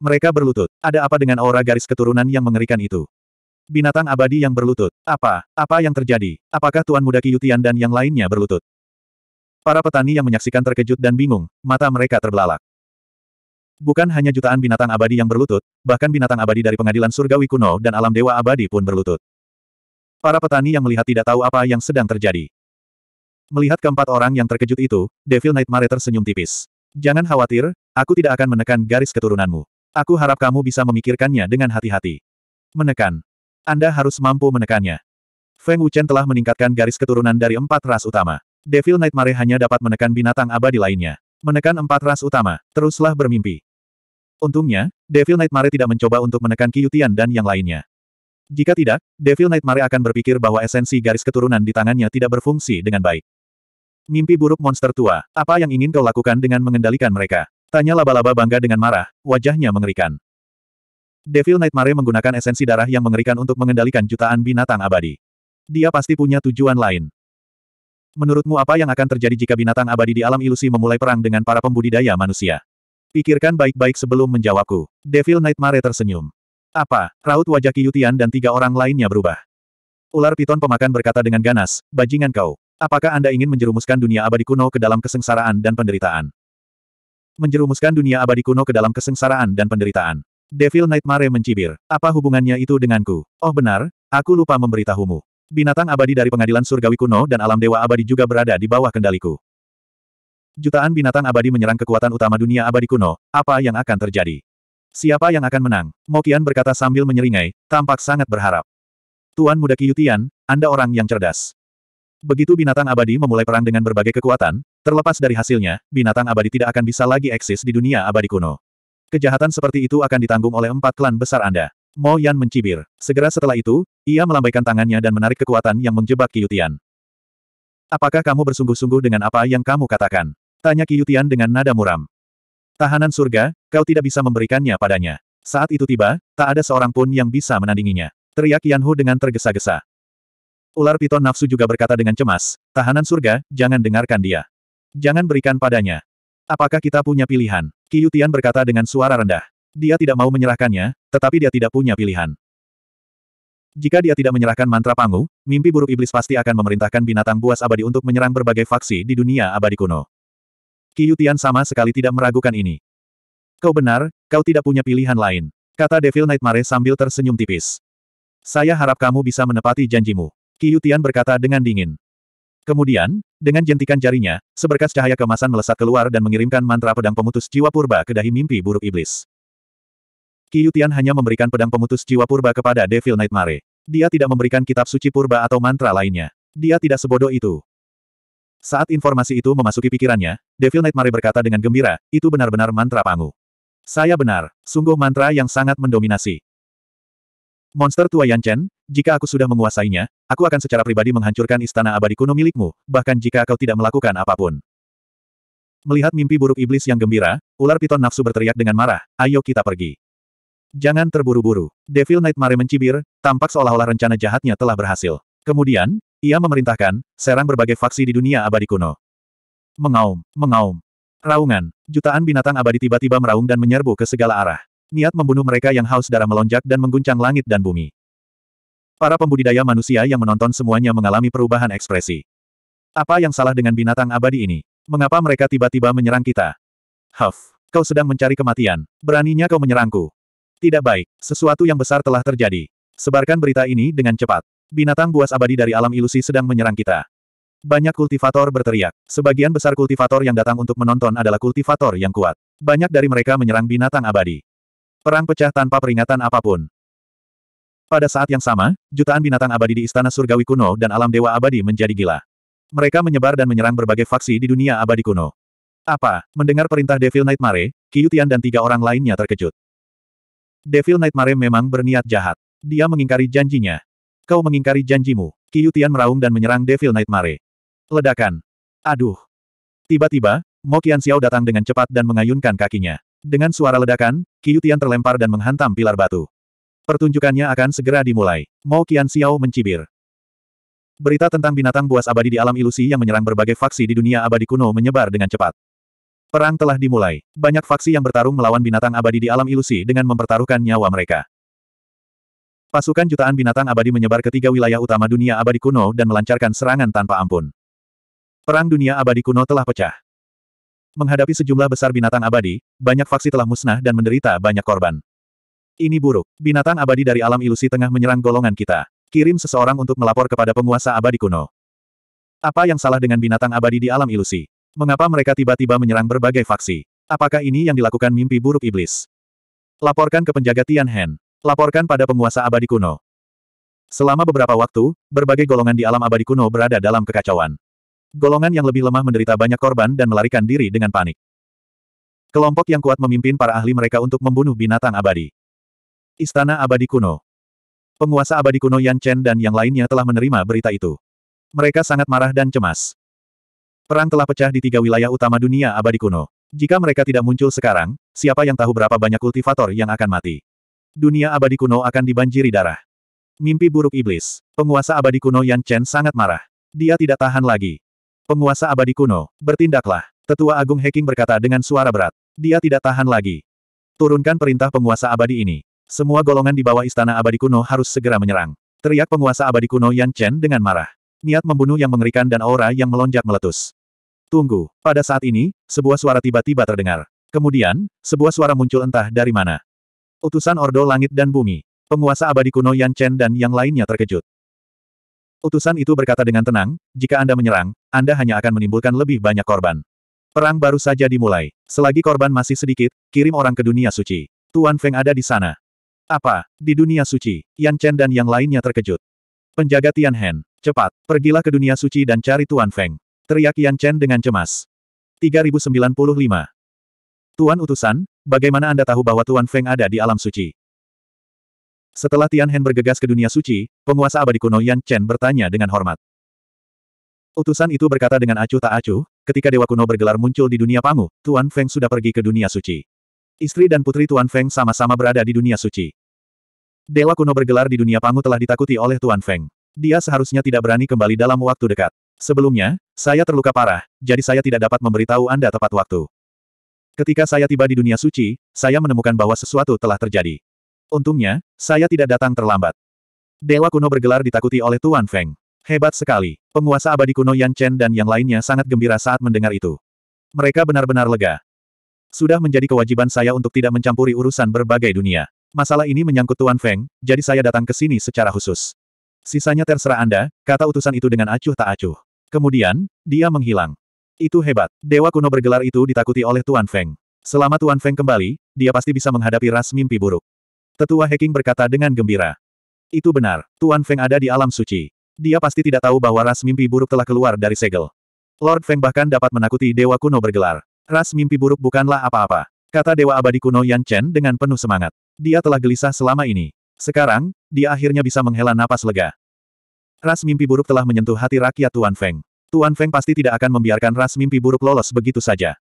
Mereka berlutut. Ada apa dengan aura garis keturunan yang mengerikan itu? Binatang abadi yang berlutut. Apa? Apa yang terjadi? Apakah Tuan Muda Kiyutian dan yang lainnya berlutut? Para petani yang menyaksikan terkejut dan bingung, mata mereka terbelalak. Bukan hanya jutaan binatang abadi yang berlutut, bahkan binatang abadi dari pengadilan surgawi kuno dan alam dewa abadi pun berlutut. Para petani yang melihat tidak tahu apa yang sedang terjadi. Melihat keempat orang yang terkejut itu, Devil Nightmare tersenyum tipis. Jangan khawatir, aku tidak akan menekan garis keturunanmu. Aku harap kamu bisa memikirkannya dengan hati-hati. Menekan. Anda harus mampu menekannya. Feng Wuchen telah meningkatkan garis keturunan dari empat ras utama. Devil Nightmare hanya dapat menekan binatang abadi lainnya. Menekan empat ras utama, teruslah bermimpi. Untungnya, Devil Nightmare tidak mencoba untuk menekan Kiyutian dan yang lainnya. Jika tidak, Devil Nightmare akan berpikir bahwa esensi garis keturunan di tangannya tidak berfungsi dengan baik. Mimpi buruk monster tua, apa yang ingin kau lakukan dengan mengendalikan mereka? Tanya laba-laba bangga dengan marah, wajahnya mengerikan. Devil Nightmare menggunakan esensi darah yang mengerikan untuk mengendalikan jutaan binatang abadi. Dia pasti punya tujuan lain. Menurutmu apa yang akan terjadi jika binatang abadi di alam ilusi memulai perang dengan para pembudidaya manusia? Pikirkan baik-baik sebelum menjawabku. Devil Nightmare tersenyum. Apa? Raut wajah Kiyutian dan tiga orang lainnya berubah. Ular piton pemakan berkata dengan ganas, bajingan kau. Apakah Anda ingin menjerumuskan dunia abadi kuno ke dalam kesengsaraan dan penderitaan? Menjerumuskan dunia abadi kuno ke dalam kesengsaraan dan penderitaan. Devil Nightmare mencibir. Apa hubungannya itu denganku? Oh benar, aku lupa memberitahumu. Binatang abadi dari pengadilan surgawi kuno dan alam dewa abadi juga berada di bawah kendaliku. Jutaan binatang abadi menyerang kekuatan utama dunia abadi kuno, apa yang akan terjadi? Siapa yang akan menang? Mokian berkata sambil menyeringai, tampak sangat berharap. Tuan muda Kiyutian, Anda orang yang cerdas. Begitu binatang abadi memulai perang dengan berbagai kekuatan, terlepas dari hasilnya, binatang abadi tidak akan bisa lagi eksis di dunia abadi kuno. Kejahatan seperti itu akan ditanggung oleh empat klan besar Anda. Mo Yan mencibir. Segera setelah itu, ia melambaikan tangannya dan menarik kekuatan yang menjebak Kiyutian. Apakah kamu bersungguh-sungguh dengan apa yang kamu katakan? Tanya Kiyutian dengan nada muram. Tahanan surga, kau tidak bisa memberikannya padanya. Saat itu tiba, tak ada seorang pun yang bisa menandinginya. Teriak Yanhu dengan tergesa-gesa. Ular piton nafsu juga berkata dengan cemas, tahanan surga, jangan dengarkan dia. Jangan berikan padanya. Apakah kita punya pilihan? Kiyutian berkata dengan suara rendah. Dia tidak mau menyerahkannya, tetapi dia tidak punya pilihan. Jika dia tidak menyerahkan mantra Pangu, mimpi buruk iblis pasti akan memerintahkan binatang buas abadi untuk menyerang berbagai faksi di dunia abadi kuno. Kiyutian sama sekali tidak meragukan ini. Kau benar, kau tidak punya pilihan lain. Kata Devil Nightmare sambil tersenyum tipis. Saya harap kamu bisa menepati janjimu. Qiyutian berkata dengan dingin. Kemudian, dengan jentikan jarinya, seberkas cahaya kemasan melesat keluar dan mengirimkan mantra pedang pemutus jiwa purba ke dahi mimpi buruk iblis. Qiyutian hanya memberikan pedang pemutus jiwa purba kepada Devil Nightmare. Dia tidak memberikan kitab suci purba atau mantra lainnya. Dia tidak sebodoh itu. Saat informasi itu memasuki pikirannya, Devil Nightmare berkata dengan gembira, itu benar-benar mantra pangu. Saya benar, sungguh mantra yang sangat mendominasi. Monster tua Yan Chen, jika aku sudah menguasainya, aku akan secara pribadi menghancurkan istana abadi kuno milikmu, bahkan jika kau tidak melakukan apapun. Melihat mimpi buruk iblis yang gembira, ular piton nafsu berteriak dengan marah, ayo kita pergi. Jangan terburu-buru. Devil Knight Mare mencibir, tampak seolah-olah rencana jahatnya telah berhasil. Kemudian, ia memerintahkan, serang berbagai faksi di dunia abadi kuno. Mengaum, mengaum. Raungan, jutaan binatang abadi tiba-tiba meraung dan menyerbu ke segala arah. Niat membunuh mereka yang haus darah melonjak dan mengguncang langit dan bumi. Para pembudidaya manusia yang menonton semuanya mengalami perubahan ekspresi. Apa yang salah dengan binatang abadi ini? Mengapa mereka tiba-tiba menyerang kita? Huff, kau sedang mencari kematian. Beraninya kau menyerangku. Tidak baik, sesuatu yang besar telah terjadi. Sebarkan berita ini dengan cepat. Binatang buas abadi dari alam ilusi sedang menyerang kita. Banyak kultivator berteriak. Sebagian besar kultivator yang datang untuk menonton adalah kultivator yang kuat. Banyak dari mereka menyerang binatang abadi. Perang pecah tanpa peringatan apapun. Pada saat yang sama, jutaan binatang abadi di istana surgawi kuno dan alam dewa abadi menjadi gila. Mereka menyebar dan menyerang berbagai faksi di dunia abadi kuno. Apa? Mendengar perintah Devil Nightmare, Kiyutian dan tiga orang lainnya terkejut. Devil Nightmare memang berniat jahat. Dia mengingkari janjinya. Kau mengingkari janjimu. Kiyutian meraung dan menyerang Devil Nightmare. Ledakan. Aduh. Tiba-tiba, Mo Qian Xiao datang dengan cepat dan mengayunkan kakinya. Dengan suara ledakan, Qiyutian terlempar dan menghantam pilar batu. Pertunjukannya akan segera dimulai. Mao Qian Xiao mencibir. Berita tentang binatang buas abadi di alam ilusi yang menyerang berbagai faksi di dunia abadi kuno menyebar dengan cepat. Perang telah dimulai. Banyak faksi yang bertarung melawan binatang abadi di alam ilusi dengan mempertaruhkan nyawa mereka. Pasukan jutaan binatang abadi menyebar ke tiga wilayah utama dunia abadi kuno dan melancarkan serangan tanpa ampun. Perang dunia abadi kuno telah pecah. Menghadapi sejumlah besar binatang abadi, banyak faksi telah musnah dan menderita banyak korban. Ini buruk. Binatang abadi dari alam ilusi tengah menyerang golongan kita. Kirim seseorang untuk melapor kepada penguasa abadi kuno. Apa yang salah dengan binatang abadi di alam ilusi? Mengapa mereka tiba-tiba menyerang berbagai faksi? Apakah ini yang dilakukan mimpi buruk iblis? Laporkan ke penjaga Tian Laporkan pada penguasa abadi kuno. Selama beberapa waktu, berbagai golongan di alam abadi kuno berada dalam kekacauan. Golongan yang lebih lemah menderita banyak korban dan melarikan diri dengan panik. Kelompok yang kuat memimpin para ahli mereka untuk membunuh binatang abadi. Istana Abadi Kuno Penguasa abadi kuno Yan Chen dan yang lainnya telah menerima berita itu. Mereka sangat marah dan cemas. Perang telah pecah di tiga wilayah utama dunia abadi kuno. Jika mereka tidak muncul sekarang, siapa yang tahu berapa banyak kultivator yang akan mati? Dunia abadi kuno akan dibanjiri darah. Mimpi buruk iblis. Penguasa abadi kuno Yan Chen sangat marah. Dia tidak tahan lagi. Penguasa abadi kuno, bertindaklah. Tetua Agung Heking berkata dengan suara berat. Dia tidak tahan lagi. Turunkan perintah penguasa abadi ini. Semua golongan di bawah istana abadi kuno harus segera menyerang. Teriak penguasa abadi kuno Yan Chen dengan marah. Niat membunuh yang mengerikan dan aura yang melonjak meletus. Tunggu, pada saat ini, sebuah suara tiba-tiba terdengar. Kemudian, sebuah suara muncul entah dari mana. Utusan Ordo Langit dan Bumi. Penguasa abadi kuno Yan Chen dan yang lainnya terkejut. Utusan itu berkata dengan tenang, jika Anda menyerang, Anda hanya akan menimbulkan lebih banyak korban. Perang baru saja dimulai. Selagi korban masih sedikit, kirim orang ke dunia suci. Tuan Feng ada di sana. Apa? Di dunia suci, Yan Chen dan yang lainnya terkejut. Penjaga Tian Hen, cepat, pergilah ke dunia suci dan cari Tuan Feng. Teriak Yan Chen dengan cemas. 3095. Tuan Utusan, bagaimana Anda tahu bahwa Tuan Feng ada di alam suci? Setelah Tian Hen bergegas ke dunia suci, penguasa abadi kuno Yan Chen bertanya dengan hormat. Utusan itu berkata dengan acuh tak acuh, ketika dewa kuno bergelar muncul di dunia Pangu, Tuan Feng sudah pergi ke dunia suci. Istri dan putri Tuan Feng sama-sama berada di dunia suci. Dewa kuno bergelar di dunia Pangu telah ditakuti oleh Tuan Feng. Dia seharusnya tidak berani kembali dalam waktu dekat. Sebelumnya, saya terluka parah, jadi saya tidak dapat memberitahu Anda tepat waktu. Ketika saya tiba di dunia suci, saya menemukan bahwa sesuatu telah terjadi. Untungnya, saya tidak datang terlambat. Dewa kuno bergelar ditakuti oleh Tuan Feng. Hebat sekali. Penguasa abadi kuno Yan Chen dan yang lainnya sangat gembira saat mendengar itu. Mereka benar-benar lega. Sudah menjadi kewajiban saya untuk tidak mencampuri urusan berbagai dunia. Masalah ini menyangkut Tuan Feng, jadi saya datang ke sini secara khusus. Sisanya terserah Anda, kata utusan itu dengan acuh tak acuh. Kemudian, dia menghilang. Itu hebat. Dewa kuno bergelar itu ditakuti oleh Tuan Feng. Selama Tuan Feng kembali, dia pasti bisa menghadapi ras mimpi buruk. Tetua Heking berkata dengan gembira. Itu benar, Tuan Feng ada di alam suci. Dia pasti tidak tahu bahwa ras mimpi buruk telah keluar dari segel. Lord Feng bahkan dapat menakuti dewa kuno bergelar. Ras mimpi buruk bukanlah apa-apa. Kata dewa abadi kuno Yan Chen dengan penuh semangat. Dia telah gelisah selama ini. Sekarang, dia akhirnya bisa menghela napas lega. Ras mimpi buruk telah menyentuh hati rakyat Tuan Feng. Tuan Feng pasti tidak akan membiarkan ras mimpi buruk lolos begitu saja.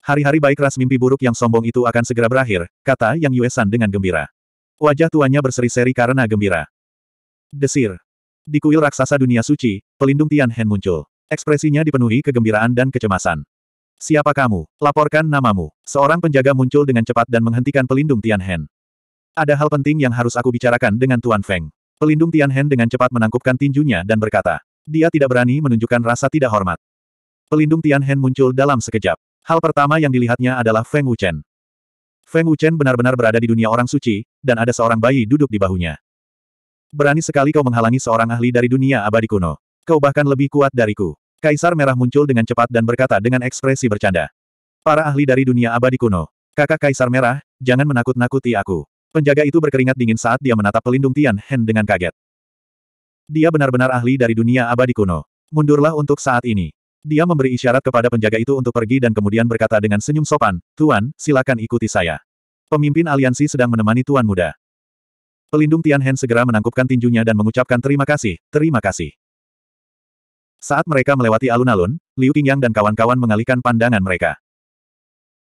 Hari-hari baik ras mimpi buruk yang sombong itu akan segera berakhir, kata Yang Yuesan dengan gembira. Wajah tuanya berseri-seri karena gembira. Desir. Di kuil raksasa dunia suci, pelindung Tian Hen muncul. Ekspresinya dipenuhi kegembiraan dan kecemasan. Siapa kamu? Laporkan namamu. Seorang penjaga muncul dengan cepat dan menghentikan pelindung Tian Hen. Ada hal penting yang harus aku bicarakan dengan Tuan Feng. Pelindung Tian Hen dengan cepat menangkupkan tinjunya dan berkata. Dia tidak berani menunjukkan rasa tidak hormat. Pelindung Tian Hen muncul dalam sekejap. Hal pertama yang dilihatnya adalah Feng Wuchen. Feng Wuchen benar-benar berada di dunia orang suci, dan ada seorang bayi duduk di bahunya. Berani sekali kau menghalangi seorang ahli dari dunia abadi kuno. Kau bahkan lebih kuat dariku. Kaisar Merah muncul dengan cepat dan berkata dengan ekspresi bercanda. Para ahli dari dunia abadi kuno. Kakak Kaisar Merah, jangan menakut-nakuti aku. Penjaga itu berkeringat dingin saat dia menatap pelindung Tian Hen dengan kaget. Dia benar-benar ahli dari dunia abadi kuno. Mundurlah untuk saat ini. Dia memberi isyarat kepada penjaga itu untuk pergi dan kemudian berkata dengan senyum sopan, Tuan, silakan ikuti saya. Pemimpin aliansi sedang menemani Tuan Muda. Pelindung Tian segera menangkupkan tinjunya dan mengucapkan terima kasih, terima kasih. Saat mereka melewati alun-alun, Liu Qingyang dan kawan-kawan mengalihkan pandangan mereka.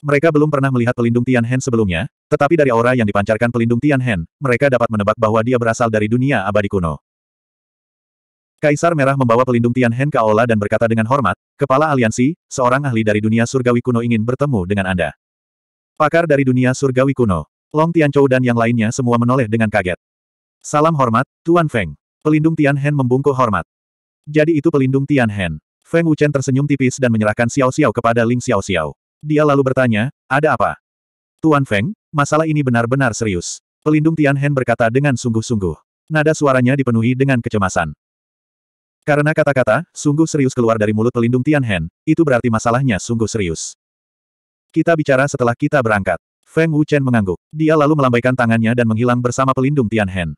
Mereka belum pernah melihat pelindung Tian sebelumnya, tetapi dari aura yang dipancarkan pelindung Tian mereka dapat menebak bahwa dia berasal dari dunia abadi kuno. Kaisar Merah membawa pelindung Tian ke aula dan berkata dengan hormat, Kepala Aliansi, seorang ahli dari dunia surgawi kuno ingin bertemu dengan Anda. Pakar dari dunia surgawi kuno, Long Tianchou dan yang lainnya semua menoleh dengan kaget. Salam hormat, Tuan Feng. Pelindung Tian Hen membungkuk hormat. Jadi itu pelindung Tian Hen. Feng Wuchen tersenyum tipis dan menyerahkan Xiao Xiao kepada Ling Xiao Xiao. Dia lalu bertanya, ada apa? Tuan Feng, masalah ini benar-benar serius. Pelindung Tian Hen berkata dengan sungguh-sungguh. Nada suaranya dipenuhi dengan kecemasan. Karena kata-kata, sungguh serius keluar dari mulut pelindung Tianhen, itu berarti masalahnya sungguh serius. Kita bicara setelah kita berangkat. Feng Wuchen mengangguk. Dia lalu melambaikan tangannya dan menghilang bersama pelindung Tianhen.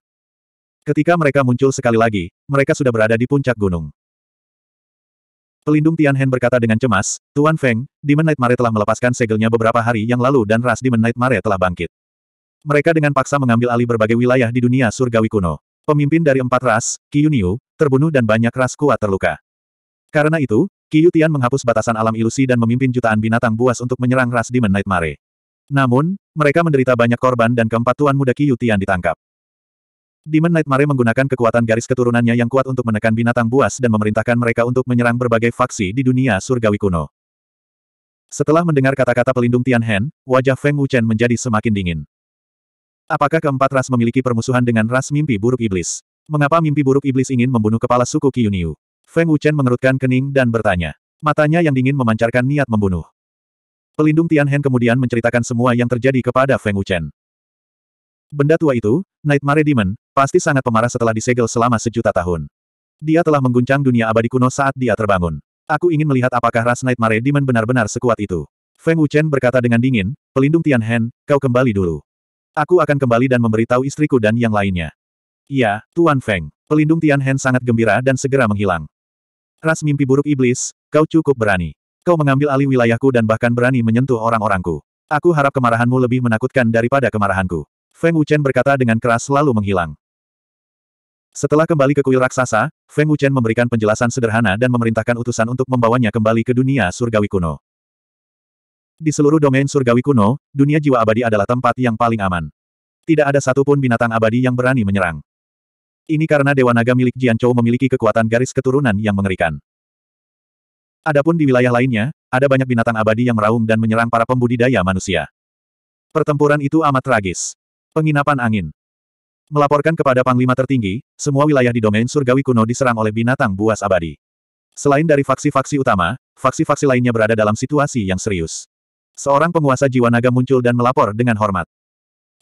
Ketika mereka muncul sekali lagi, mereka sudah berada di puncak gunung. Pelindung Tianhen berkata dengan cemas, Tuan Feng, Demon Mare telah melepaskan segelnya beberapa hari yang lalu dan ras Demon Mare telah bangkit. Mereka dengan paksa mengambil alih berbagai wilayah di dunia surgawi kuno. Pemimpin dari empat ras, Qiyunyu, terbunuh dan banyak ras kuat terluka. Karena itu, Qiyu Tian menghapus batasan alam ilusi dan memimpin jutaan binatang buas untuk menyerang ras Demon Nightmare. Namun, mereka menderita banyak korban dan keempat tuan muda Qiyu Tian ditangkap. Demon Nightmare menggunakan kekuatan garis keturunannya yang kuat untuk menekan binatang buas dan memerintahkan mereka untuk menyerang berbagai faksi di dunia surgawi kuno. Setelah mendengar kata-kata pelindung Tian Hen, wajah Feng Wuchen menjadi semakin dingin. Apakah keempat ras memiliki permusuhan dengan ras mimpi buruk iblis? Mengapa mimpi buruk iblis ingin membunuh kepala suku Kiyuniu? Feng Wuchen mengerutkan kening dan bertanya. Matanya yang dingin memancarkan niat membunuh. Pelindung Tianhen kemudian menceritakan semua yang terjadi kepada Feng Wuchen. Benda tua itu, Nightmare Demon, pasti sangat pemarah setelah disegel selama sejuta tahun. Dia telah mengguncang dunia abadi kuno saat dia terbangun. Aku ingin melihat apakah ras Nightmare Demon benar-benar sekuat itu. Feng Wuchen berkata dengan dingin, pelindung Tianhen, kau kembali dulu. Aku akan kembali dan memberitahu istriku dan yang lainnya. Iya, Tuan Feng. Pelindung Tian Hen sangat gembira dan segera menghilang. Ras mimpi buruk iblis, kau cukup berani. Kau mengambil alih wilayahku dan bahkan berani menyentuh orang-orangku. Aku harap kemarahanmu lebih menakutkan daripada kemarahanku. Feng Wuchen berkata dengan keras lalu menghilang. Setelah kembali ke kuil raksasa, Feng Wuchen memberikan penjelasan sederhana dan memerintahkan utusan untuk membawanya kembali ke dunia surgawi kuno. Di seluruh domain surgawi kuno, dunia jiwa abadi adalah tempat yang paling aman. Tidak ada satupun binatang abadi yang berani menyerang. Ini karena Dewa Naga milik Jian Chou memiliki kekuatan garis keturunan yang mengerikan. Adapun di wilayah lainnya, ada banyak binatang abadi yang meraung dan menyerang para pembudidaya manusia. Pertempuran itu amat tragis. Penginapan angin. Melaporkan kepada Panglima tertinggi, semua wilayah di domain surgawi kuno diserang oleh binatang buas abadi. Selain dari faksi-faksi utama, faksi-faksi lainnya berada dalam situasi yang serius. Seorang penguasa jiwa naga muncul dan melapor dengan hormat.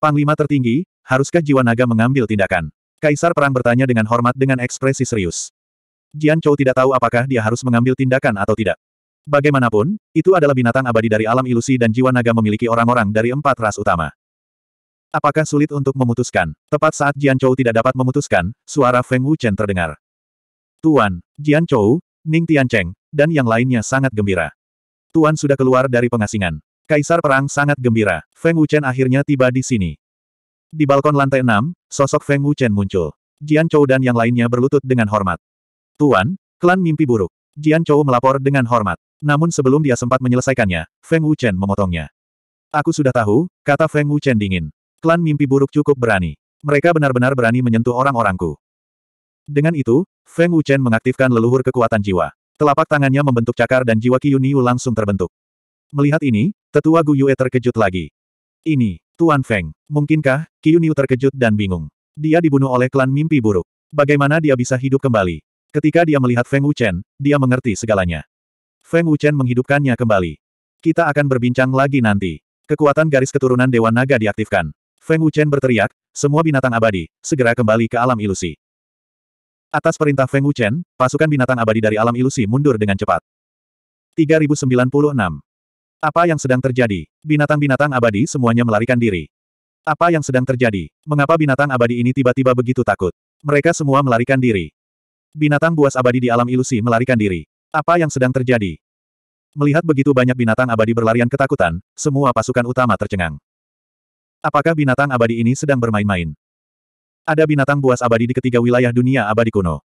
Panglima tertinggi, haruskah jiwa naga mengambil tindakan? Kaisar Perang bertanya dengan hormat dengan ekspresi serius. Jian Chou tidak tahu apakah dia harus mengambil tindakan atau tidak. Bagaimanapun, itu adalah binatang abadi dari alam ilusi dan jiwa naga memiliki orang-orang dari empat ras utama. Apakah sulit untuk memutuskan? Tepat saat Jian Chou tidak dapat memutuskan, suara Feng Wuchen terdengar. Tuan, Jian Chou, Ning Tiancheng, dan yang lainnya sangat gembira. Tuan sudah keluar dari pengasingan. Kaisar Perang sangat gembira. Feng Wuchen akhirnya tiba di sini. Di balkon lantai enam, sosok Feng Wuchen muncul. Jian Chou dan yang lainnya berlutut dengan hormat. Tuan, klan mimpi buruk. Jian Chou melapor dengan hormat. Namun sebelum dia sempat menyelesaikannya, Feng Wuchen memotongnya. Aku sudah tahu, kata Feng Wuchen dingin. Klan mimpi buruk cukup berani. Mereka benar-benar berani menyentuh orang-orangku. Dengan itu, Feng Wuchen mengaktifkan leluhur kekuatan jiwa. Telapak tangannya membentuk cakar dan jiwa Niu langsung terbentuk. Melihat ini, tetua Gu Yue terkejut lagi. Ini, Tuan Feng, mungkinkah, Qiu terkejut dan bingung. Dia dibunuh oleh klan mimpi buruk. Bagaimana dia bisa hidup kembali? Ketika dia melihat Feng Wuchen, dia mengerti segalanya. Feng Wuchen menghidupkannya kembali. Kita akan berbincang lagi nanti. Kekuatan garis keturunan Dewa Naga diaktifkan. Feng Wuchen berteriak, semua binatang abadi, segera kembali ke alam ilusi. Atas perintah Feng Wuchen, pasukan binatang abadi dari alam ilusi mundur dengan cepat. 3096 apa yang sedang terjadi? Binatang-binatang abadi semuanya melarikan diri. Apa yang sedang terjadi? Mengapa binatang abadi ini tiba-tiba begitu takut? Mereka semua melarikan diri. Binatang buas abadi di alam ilusi melarikan diri. Apa yang sedang terjadi? Melihat begitu banyak binatang abadi berlarian ketakutan, semua pasukan utama tercengang. Apakah binatang abadi ini sedang bermain-main? Ada binatang buas abadi di ketiga wilayah dunia abadi kuno.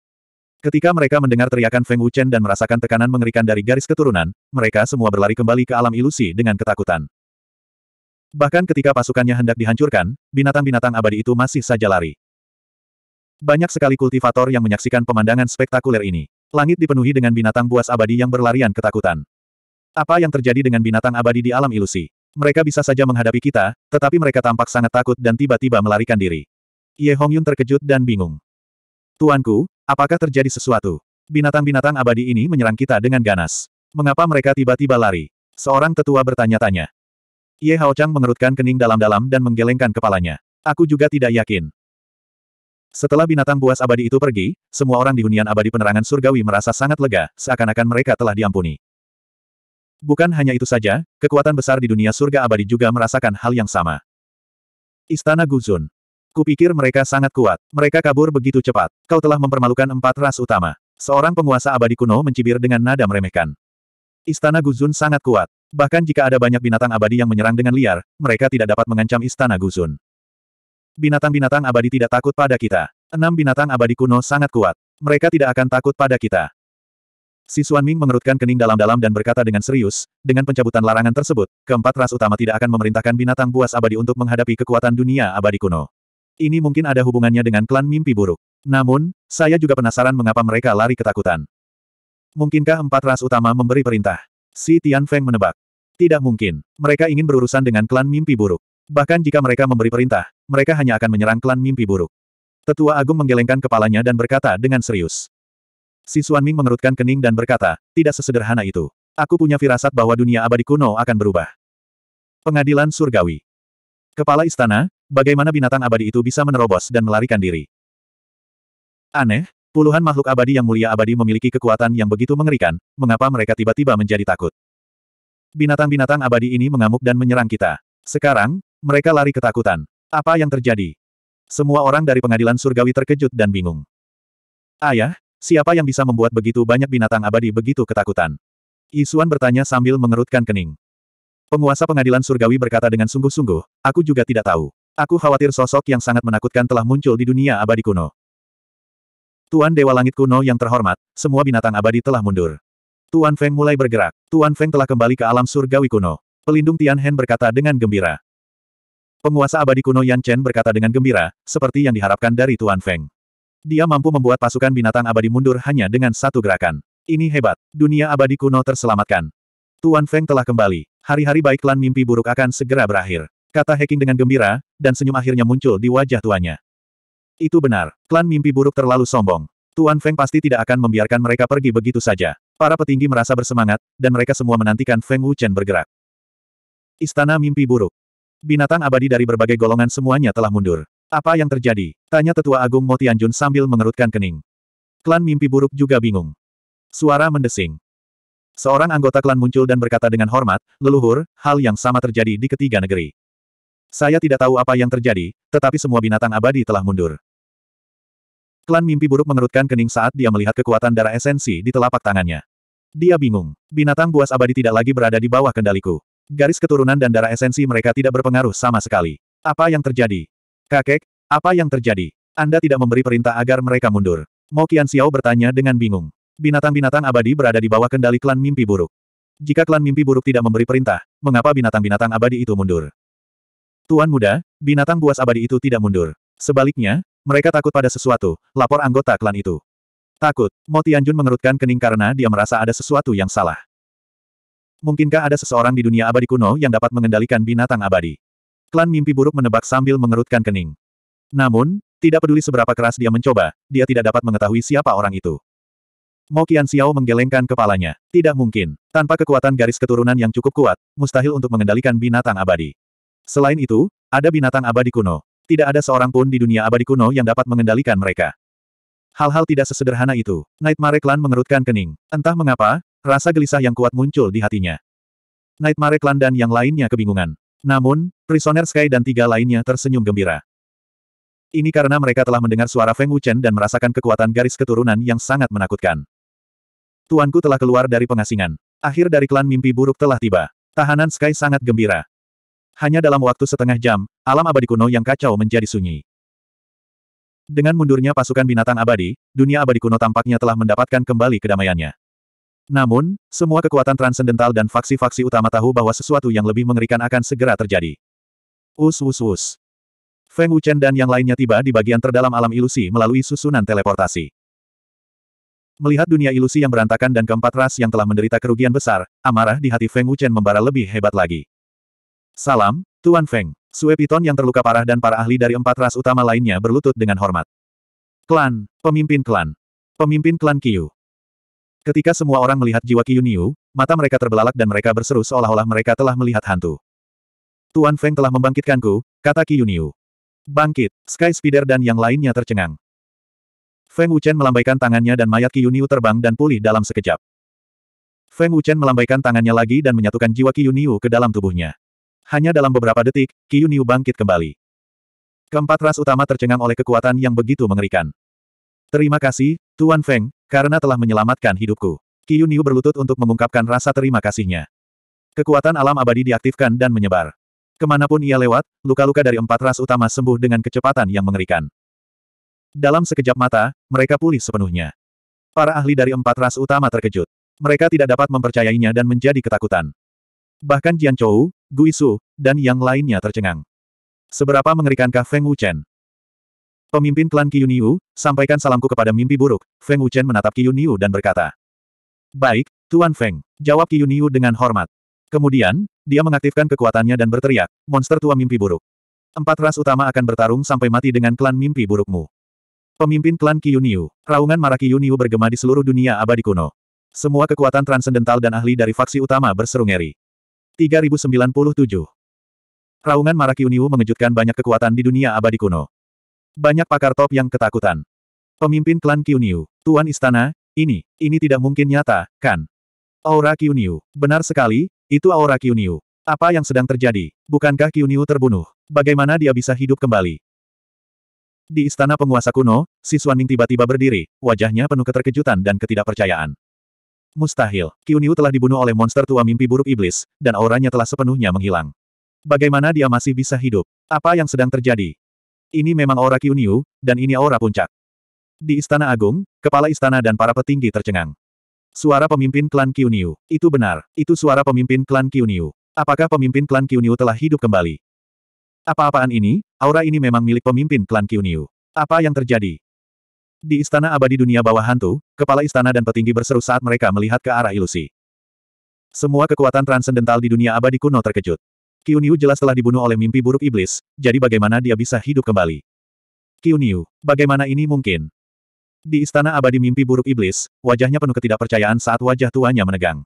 Ketika mereka mendengar teriakan Feng Wuchen dan merasakan tekanan mengerikan dari garis keturunan, mereka semua berlari kembali ke alam ilusi dengan ketakutan. Bahkan ketika pasukannya hendak dihancurkan, binatang-binatang abadi itu masih saja lari. Banyak sekali kultivator yang menyaksikan pemandangan spektakuler ini. Langit dipenuhi dengan binatang buas abadi yang berlarian ketakutan. Apa yang terjadi dengan binatang abadi di alam ilusi? Mereka bisa saja menghadapi kita, tetapi mereka tampak sangat takut dan tiba-tiba melarikan diri. Ye Hongyun terkejut dan bingung. Tuanku, Apakah terjadi sesuatu? Binatang-binatang abadi ini menyerang kita dengan ganas. Mengapa mereka tiba-tiba lari? Seorang tetua bertanya-tanya. Ye Haochang mengerutkan kening dalam-dalam dan menggelengkan kepalanya. Aku juga tidak yakin. Setelah binatang buas abadi itu pergi, semua orang di hunian abadi penerangan surgawi merasa sangat lega, seakan-akan mereka telah diampuni. Bukan hanya itu saja, kekuatan besar di dunia surga abadi juga merasakan hal yang sama. Istana Guzun. Kupikir mereka sangat kuat. Mereka kabur begitu cepat. Kau telah mempermalukan empat ras utama. Seorang penguasa abadi kuno mencibir dengan nada meremehkan. Istana Guzun sangat kuat. Bahkan jika ada banyak binatang abadi yang menyerang dengan liar, mereka tidak dapat mengancam istana Guzun. Binatang-binatang abadi tidak takut pada kita. Enam binatang abadi kuno sangat kuat. Mereka tidak akan takut pada kita. Si Xuan Ming mengerutkan kening dalam-dalam dan berkata dengan serius, dengan pencabutan larangan tersebut, keempat ras utama tidak akan memerintahkan binatang buas abadi untuk menghadapi kekuatan dunia abadi kuno. Ini mungkin ada hubungannya dengan klan mimpi buruk. Namun, saya juga penasaran mengapa mereka lari ketakutan. Mungkinkah empat ras utama memberi perintah? Si Tian Feng menebak. Tidak mungkin. Mereka ingin berurusan dengan klan mimpi buruk. Bahkan jika mereka memberi perintah, mereka hanya akan menyerang klan mimpi buruk. Tetua Agung menggelengkan kepalanya dan berkata dengan serius. Si Ming mengerutkan kening dan berkata, tidak sesederhana itu. Aku punya firasat bahwa dunia abadi kuno akan berubah. Pengadilan Surgawi Kepala Istana, Bagaimana binatang abadi itu bisa menerobos dan melarikan diri? Aneh, puluhan makhluk abadi yang mulia abadi memiliki kekuatan yang begitu mengerikan, mengapa mereka tiba-tiba menjadi takut? Binatang-binatang abadi ini mengamuk dan menyerang kita. Sekarang, mereka lari ketakutan. Apa yang terjadi? Semua orang dari pengadilan surgawi terkejut dan bingung. Ayah, siapa yang bisa membuat begitu banyak binatang abadi begitu ketakutan? Isuan bertanya sambil mengerutkan kening. Penguasa pengadilan surgawi berkata dengan sungguh-sungguh, aku juga tidak tahu. Aku khawatir sosok yang sangat menakutkan telah muncul di dunia abadi kuno. Tuan Dewa Langit kuno yang terhormat, semua binatang abadi telah mundur. Tuan Feng mulai bergerak. Tuan Feng telah kembali ke alam surgawi kuno. Pelindung Tian Hen berkata dengan gembira. Penguasa abadi kuno Yan Chen berkata dengan gembira, seperti yang diharapkan dari Tuan Feng. Dia mampu membuat pasukan binatang abadi mundur hanya dengan satu gerakan. Ini hebat. Dunia abadi kuno terselamatkan. Tuan Feng telah kembali. Hari-hari baik klan mimpi buruk akan segera berakhir. Kata Heking dengan gembira, dan senyum akhirnya muncul di wajah tuanya. Itu benar, klan mimpi buruk terlalu sombong. Tuan Feng pasti tidak akan membiarkan mereka pergi begitu saja. Para petinggi merasa bersemangat, dan mereka semua menantikan Feng Wuchen bergerak. Istana Mimpi Buruk Binatang abadi dari berbagai golongan semuanya telah mundur. Apa yang terjadi? Tanya Tetua Agung Mo Tianjun sambil mengerutkan kening. Klan Mimpi Buruk juga bingung. Suara mendesing. Seorang anggota klan muncul dan berkata dengan hormat, leluhur, hal yang sama terjadi di ketiga negeri. Saya tidak tahu apa yang terjadi, tetapi semua binatang abadi telah mundur. Klan mimpi buruk mengerutkan kening saat dia melihat kekuatan darah esensi di telapak tangannya. Dia bingung. Binatang buas abadi tidak lagi berada di bawah kendaliku. Garis keturunan dan darah esensi mereka tidak berpengaruh sama sekali. Apa yang terjadi? Kakek, apa yang terjadi? Anda tidak memberi perintah agar mereka mundur. Mo Qian Xiao bertanya dengan bingung. Binatang-binatang abadi berada di bawah kendali klan mimpi buruk. Jika klan mimpi buruk tidak memberi perintah, mengapa binatang-binatang abadi itu mundur? Tuan muda, binatang buas abadi itu tidak mundur. Sebaliknya, mereka takut pada sesuatu, lapor anggota klan itu. Takut, Mo Tianjun mengerutkan kening karena dia merasa ada sesuatu yang salah. Mungkinkah ada seseorang di dunia abadi kuno yang dapat mengendalikan binatang abadi? Klan mimpi buruk menebak sambil mengerutkan kening. Namun, tidak peduli seberapa keras dia mencoba, dia tidak dapat mengetahui siapa orang itu. Mo Qian Xiao menggelengkan kepalanya. Tidak mungkin. Tanpa kekuatan garis keturunan yang cukup kuat, mustahil untuk mengendalikan binatang abadi. Selain itu, ada binatang abadi kuno. Tidak ada seorang pun di dunia abadi kuno yang dapat mengendalikan mereka. Hal-hal tidak sesederhana itu. Nightmare Clan mengerutkan kening. Entah mengapa, rasa gelisah yang kuat muncul di hatinya. Nightmare Clan dan yang lainnya kebingungan. Namun, Prisoner Sky dan tiga lainnya tersenyum gembira. Ini karena mereka telah mendengar suara Feng Wuchen dan merasakan kekuatan garis keturunan yang sangat menakutkan. Tuanku telah keluar dari pengasingan. Akhir dari klan mimpi buruk telah tiba. Tahanan Sky sangat gembira. Hanya dalam waktu setengah jam, alam abadi kuno yang kacau menjadi sunyi. Dengan mundurnya pasukan binatang abadi, dunia abadi kuno tampaknya telah mendapatkan kembali kedamaiannya. Namun, semua kekuatan transendental dan faksi-faksi utama tahu bahwa sesuatu yang lebih mengerikan akan segera terjadi. Us us us. Feng Wuchen dan yang lainnya tiba di bagian terdalam alam ilusi melalui susunan teleportasi. Melihat dunia ilusi yang berantakan dan keempat ras yang telah menderita kerugian besar, amarah di hati Feng Wuchen membara lebih hebat lagi. Salam, Tuan Feng. Sue Piton yang terluka parah dan para ahli dari empat ras utama lainnya berlutut dengan hormat. Klan, pemimpin klan. Pemimpin klan Kiyu. Ketika semua orang melihat jiwa Kiyu Niu, mata mereka terbelalak dan mereka berseru seolah-olah mereka telah melihat hantu. Tuan Feng telah membangkitkanku, kata Kiyu Niu. Bangkit, Sky Spider dan yang lainnya tercengang. Feng Wuchen melambaikan tangannya dan mayat Niu terbang dan pulih dalam sekejap. Feng Wuchen melambaikan tangannya lagi dan menyatukan jiwa Niu ke dalam tubuhnya. Hanya dalam beberapa detik, Ki Niu bangkit kembali. Keempat ras utama tercengang oleh kekuatan yang begitu mengerikan. Terima kasih, Tuan Feng, karena telah menyelamatkan hidupku. Ki Niu berlutut untuk mengungkapkan rasa terima kasihnya. Kekuatan alam abadi diaktifkan dan menyebar. Kemanapun ia lewat, luka-luka dari empat ras utama sembuh dengan kecepatan yang mengerikan. Dalam sekejap mata, mereka pulih sepenuhnya. Para ahli dari empat ras utama terkejut. Mereka tidak dapat mempercayainya dan menjadi ketakutan. Bahkan Jian Chou, Guisu, dan yang lainnya tercengang. Seberapa mengerikankah Feng Wuchen? Pemimpin klan Qiyunyu, sampaikan salamku kepada mimpi buruk. Feng Wuchen menatap Qiyunyu dan berkata. Baik, Tuan Feng, jawab Qiyunyu dengan hormat. Kemudian, dia mengaktifkan kekuatannya dan berteriak, monster tua mimpi buruk. Empat ras utama akan bertarung sampai mati dengan klan mimpi burukmu. Pemimpin klan Qiyunyu, raungan marah Qiyunyu bergema di seluruh dunia abadi kuno. Semua kekuatan transendental dan ahli dari faksi utama berseru ngeri. 3097. Raungan Marakiuniu mengejutkan banyak kekuatan di dunia abadi kuno. Banyak pakar top yang ketakutan. Pemimpin klan Kiuniu, Tuan Istana, ini, ini tidak mungkin nyata, kan? Aura Kiuniu, benar sekali, itu aura Kiuniu. Apa yang sedang terjadi? Bukankah Kiuniu terbunuh? Bagaimana dia bisa hidup kembali? Di istana penguasa kuno, si tiba-tiba berdiri, wajahnya penuh keterkejutan dan ketidakpercayaan. Mustahil. Qiu telah dibunuh oleh monster tua mimpi buruk iblis, dan auranya telah sepenuhnya menghilang. Bagaimana dia masih bisa hidup? Apa yang sedang terjadi? Ini memang aura Qiu dan ini aura puncak. Di Istana Agung, kepala istana dan para petinggi tercengang. Suara pemimpin klan Qiu Itu benar, itu suara pemimpin klan Qiu Apakah pemimpin klan Qiu telah hidup kembali? Apa-apaan ini? Aura ini memang milik pemimpin klan Qiu Apa yang terjadi? Di istana abadi dunia bawah hantu, kepala istana dan petinggi berseru saat mereka melihat ke arah ilusi. Semua kekuatan transendental di dunia abadi kuno terkejut. Qiu jelas telah dibunuh oleh mimpi buruk iblis, jadi bagaimana dia bisa hidup kembali? Qiu bagaimana ini mungkin? Di istana abadi mimpi buruk iblis, wajahnya penuh ketidakpercayaan saat wajah tuanya menegang.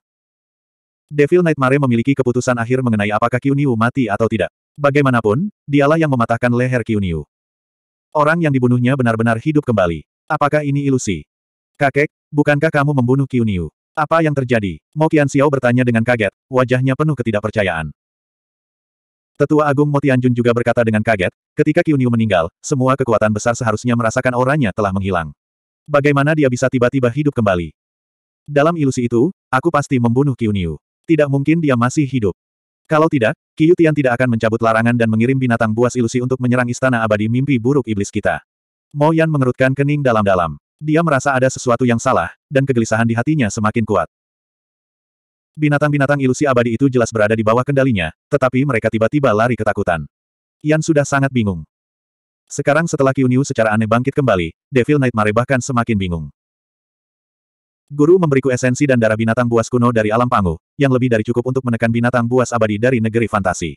Devil Nightmare memiliki keputusan akhir mengenai apakah Qiu mati atau tidak. Bagaimanapun, dialah yang mematahkan leher Qiu Orang yang dibunuhnya benar-benar hidup kembali. Apakah ini ilusi? Kakek, bukankah kamu membunuh Qiu Apa yang terjadi? Mo Qian Xiao bertanya dengan kaget, wajahnya penuh ketidakpercayaan. Tetua Agung Mo Tianjun juga berkata dengan kaget, ketika Qiu meninggal, semua kekuatan besar seharusnya merasakan auranya telah menghilang. Bagaimana dia bisa tiba-tiba hidup kembali? Dalam ilusi itu, aku pasti membunuh Qiu Tidak mungkin dia masih hidup. Kalau tidak, Qiu Tian tidak akan mencabut larangan dan mengirim binatang buas ilusi untuk menyerang istana abadi mimpi buruk iblis kita. Mo Yan mengerutkan kening dalam-dalam. Dia merasa ada sesuatu yang salah, dan kegelisahan di hatinya semakin kuat. Binatang-binatang ilusi abadi itu jelas berada di bawah kendalinya, tetapi mereka tiba-tiba lari ketakutan. Yan sudah sangat bingung. Sekarang setelah Qiu secara aneh bangkit kembali, Devil Nightmare bahkan semakin bingung. Guru memberiku esensi dan darah binatang buas kuno dari alam panggung, yang lebih dari cukup untuk menekan binatang buas abadi dari negeri fantasi.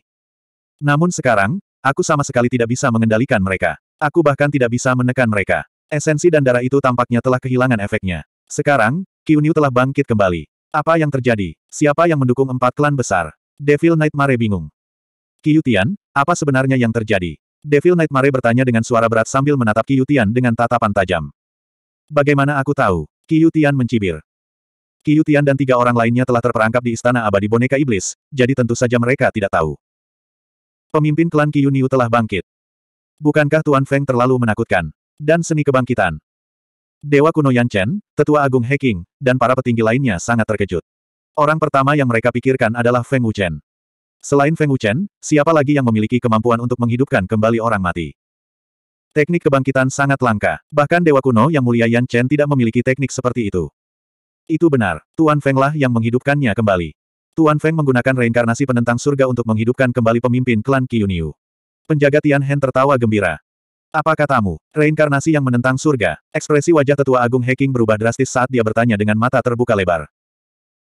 Namun sekarang, aku sama sekali tidak bisa mengendalikan mereka. Aku bahkan tidak bisa menekan mereka. Esensi dan darah itu tampaknya telah kehilangan efeknya. Sekarang, Qiunyu telah bangkit kembali. Apa yang terjadi? Siapa yang mendukung empat klan besar? Devil Nightmare bingung. Qiyutian, apa sebenarnya yang terjadi? Devil Nightmare bertanya dengan suara berat sambil menatap Qiyutian dengan tatapan tajam. Bagaimana aku tahu? Qiyutian mencibir. Qiyutian dan tiga orang lainnya telah terperangkap di istana abadi boneka iblis, jadi tentu saja mereka tidak tahu. Pemimpin klan Qiyunyu telah bangkit. Bukankah Tuan Feng terlalu menakutkan? Dan seni kebangkitan. Dewa kuno Yan Chen, Tetua Agung Heking, dan para petinggi lainnya sangat terkejut. Orang pertama yang mereka pikirkan adalah Feng Wuchen. Selain Feng Wuchen, siapa lagi yang memiliki kemampuan untuk menghidupkan kembali orang mati? Teknik kebangkitan sangat langka. Bahkan Dewa kuno yang mulia Yan Chen tidak memiliki teknik seperti itu. Itu benar, Tuan Feng lah yang menghidupkannya kembali. Tuan Feng menggunakan reinkarnasi penentang surga untuk menghidupkan kembali pemimpin klan Qiyuniu. Penjaga Tian tertawa gembira. Apa katamu? Reinkarnasi yang menentang surga. Ekspresi wajah tetua agung Heking berubah drastis saat dia bertanya dengan mata terbuka lebar.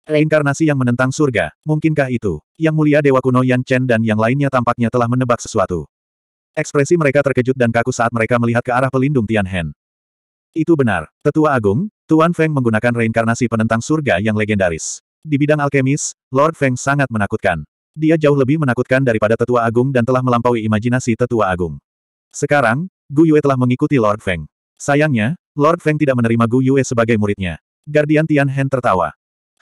Reinkarnasi yang menentang surga, mungkinkah itu? Yang mulia Dewa kuno Yan Chen dan yang lainnya tampaknya telah menebak sesuatu. Ekspresi mereka terkejut dan kaku saat mereka melihat ke arah pelindung Tian Itu benar, Tetua Agung, Tuan Feng menggunakan reinkarnasi penentang surga yang legendaris. Di bidang alkemis, Lord Feng sangat menakutkan. Dia jauh lebih menakutkan daripada tetua agung dan telah melampaui imajinasi tetua agung. Sekarang, Gu Yue telah mengikuti Lord Feng. Sayangnya, Lord Feng tidak menerima Gu Yue sebagai muridnya. Guardian Tian Hen tertawa.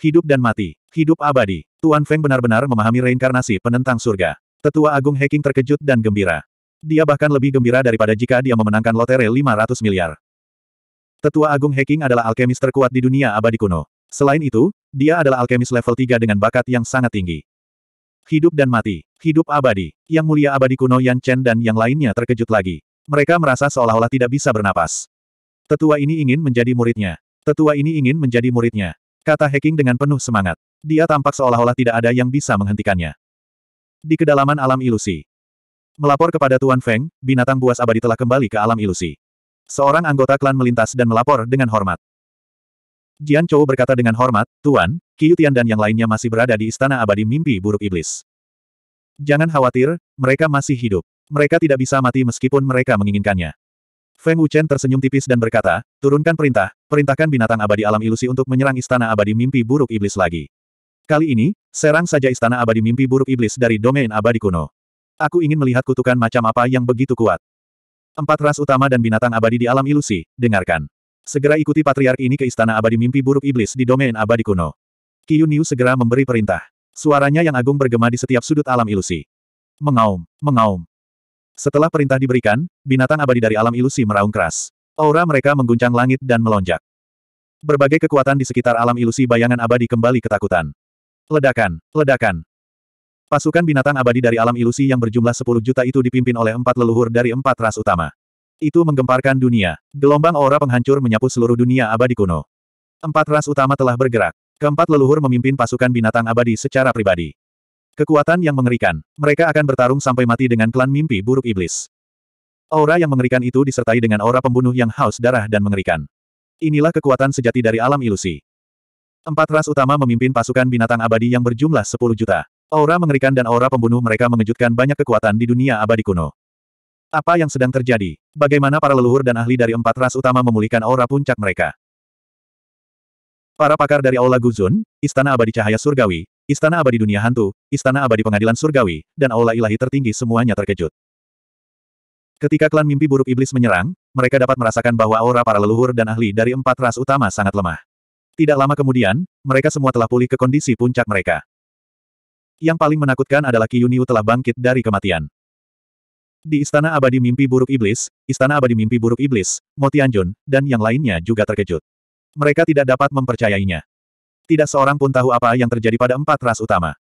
Hidup dan mati, hidup abadi. Tuan Feng benar-benar memahami reinkarnasi penentang surga. Tetua Agung Heking terkejut dan gembira. Dia bahkan lebih gembira daripada jika dia memenangkan lotere 500 miliar. Tetua Agung Heking adalah alkemis terkuat di dunia abadi kuno. Selain itu, dia adalah alkemis level 3 dengan bakat yang sangat tinggi. Hidup dan mati. Hidup abadi. Yang mulia abadi kuno Yan Chen dan yang lainnya terkejut lagi. Mereka merasa seolah-olah tidak bisa bernapas. Tetua ini ingin menjadi muridnya. Tetua ini ingin menjadi muridnya. Kata Heking dengan penuh semangat. Dia tampak seolah-olah tidak ada yang bisa menghentikannya. Di kedalaman alam ilusi. Melapor kepada Tuan Feng, binatang buas abadi telah kembali ke alam ilusi. Seorang anggota klan melintas dan melapor dengan hormat. Jian Chou berkata dengan hormat, Tuan, Qiutian dan yang lainnya masih berada di Istana Abadi Mimpi Buruk Iblis. Jangan khawatir, mereka masih hidup. Mereka tidak bisa mati meskipun mereka menginginkannya. Feng Wuchen tersenyum tipis dan berkata, turunkan perintah, perintahkan binatang abadi alam ilusi untuk menyerang istana abadi mimpi buruk iblis lagi. Kali ini, serang saja istana abadi mimpi buruk iblis dari domain abadi kuno. Aku ingin melihat kutukan macam apa yang begitu kuat. Empat ras utama dan binatang abadi di alam ilusi, dengarkan. Segera ikuti patriark ini ke istana abadi mimpi buruk iblis di domain abadi kuno. Ki Qiu segera memberi perintah. Suaranya yang agung bergema di setiap sudut alam ilusi. Mengaum, mengaum. Setelah perintah diberikan, binatang abadi dari alam ilusi meraung keras. Aura mereka mengguncang langit dan melonjak. Berbagai kekuatan di sekitar alam ilusi bayangan abadi kembali ketakutan. Ledakan, ledakan. Pasukan binatang abadi dari alam ilusi yang berjumlah 10 juta itu dipimpin oleh empat leluhur dari empat ras utama. Itu menggemparkan dunia. Gelombang aura penghancur menyapu seluruh dunia abadi kuno. Empat ras utama telah bergerak. Keempat leluhur memimpin pasukan binatang abadi secara pribadi. Kekuatan yang mengerikan. Mereka akan bertarung sampai mati dengan klan mimpi buruk iblis. Aura yang mengerikan itu disertai dengan aura pembunuh yang haus darah dan mengerikan. Inilah kekuatan sejati dari alam ilusi. Empat ras utama memimpin pasukan binatang abadi yang berjumlah 10 juta. Aura mengerikan dan aura pembunuh mereka mengejutkan banyak kekuatan di dunia abadi kuno. Apa yang sedang terjadi? Bagaimana para leluhur dan ahli dari empat ras utama memulihkan aura puncak mereka? Para pakar dari Aula Guzun, Istana Abadi Cahaya Surgawi, Istana Abadi Dunia Hantu, Istana Abadi Pengadilan Surgawi, dan Aula Ilahi Tertinggi semuanya terkejut. Ketika klan mimpi buruk iblis menyerang, mereka dapat merasakan bahwa aura para leluhur dan ahli dari empat ras utama sangat lemah. Tidak lama kemudian, mereka semua telah pulih ke kondisi puncak mereka. Yang paling menakutkan adalah Ki Yuniu telah bangkit dari kematian. Di Istana Abadi Mimpi Buruk Iblis, Istana Abadi Mimpi Buruk Iblis, Motianjun, dan yang lainnya juga terkejut mereka tidak dapat mempercayainya. Tidak seorang pun tahu apa yang terjadi pada empat ras utama.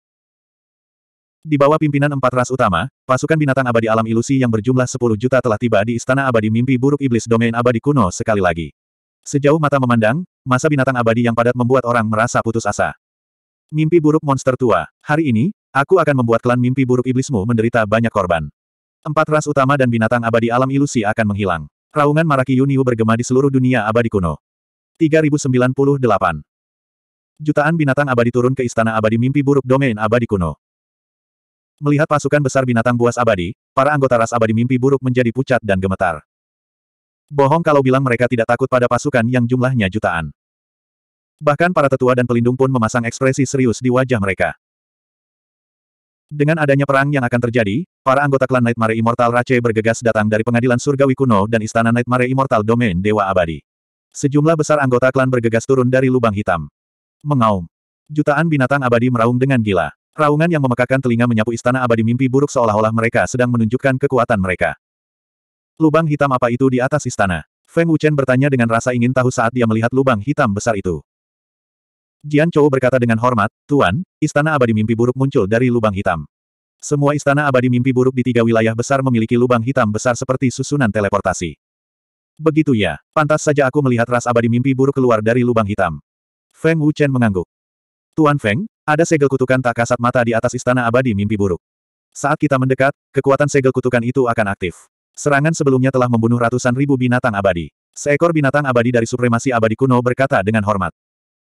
Di bawah pimpinan empat ras utama, pasukan binatang abadi alam ilusi yang berjumlah 10 juta telah tiba di Istana Abadi Mimpi Buruk Iblis Domain Abadi Kuno sekali lagi. Sejauh mata memandang, masa binatang abadi yang padat membuat orang merasa putus asa. Mimpi buruk monster tua. Hari ini, aku akan membuat klan mimpi buruk iblismu menderita banyak korban. Empat ras utama dan binatang abadi alam ilusi akan menghilang. Raungan Maraki Yuniu bergema di seluruh dunia abadi kuno. 3098. Jutaan binatang abadi turun ke istana abadi mimpi buruk domain abadi kuno. Melihat pasukan besar binatang buas abadi, para anggota ras abadi mimpi buruk menjadi pucat dan gemetar. Bohong kalau bilang mereka tidak takut pada pasukan yang jumlahnya jutaan. Bahkan para tetua dan pelindung pun memasang ekspresi serius di wajah mereka. Dengan adanya perang yang akan terjadi, para anggota klan Nightmare Immortal Rache bergegas datang dari pengadilan surgawi kuno dan istana Nightmare Immortal Domain Dewa Abadi. Sejumlah besar anggota klan bergegas turun dari lubang hitam. Mengaum. Jutaan binatang abadi meraung dengan gila. Raungan yang memekakan telinga menyapu istana abadi mimpi buruk seolah-olah mereka sedang menunjukkan kekuatan mereka. Lubang hitam apa itu di atas istana? Feng Wuchen bertanya dengan rasa ingin tahu saat dia melihat lubang hitam besar itu. Jian Chou berkata dengan hormat, Tuan, istana abadi mimpi buruk muncul dari lubang hitam. Semua istana abadi mimpi buruk di tiga wilayah besar memiliki lubang hitam besar seperti susunan teleportasi. Begitu ya, pantas saja aku melihat ras abadi mimpi buruk keluar dari lubang hitam. Feng Wuchen mengangguk. Tuan Feng, ada segel kutukan tak kasat mata di atas istana abadi mimpi buruk. Saat kita mendekat, kekuatan segel kutukan itu akan aktif. Serangan sebelumnya telah membunuh ratusan ribu binatang abadi. Seekor binatang abadi dari supremasi abadi kuno berkata dengan hormat.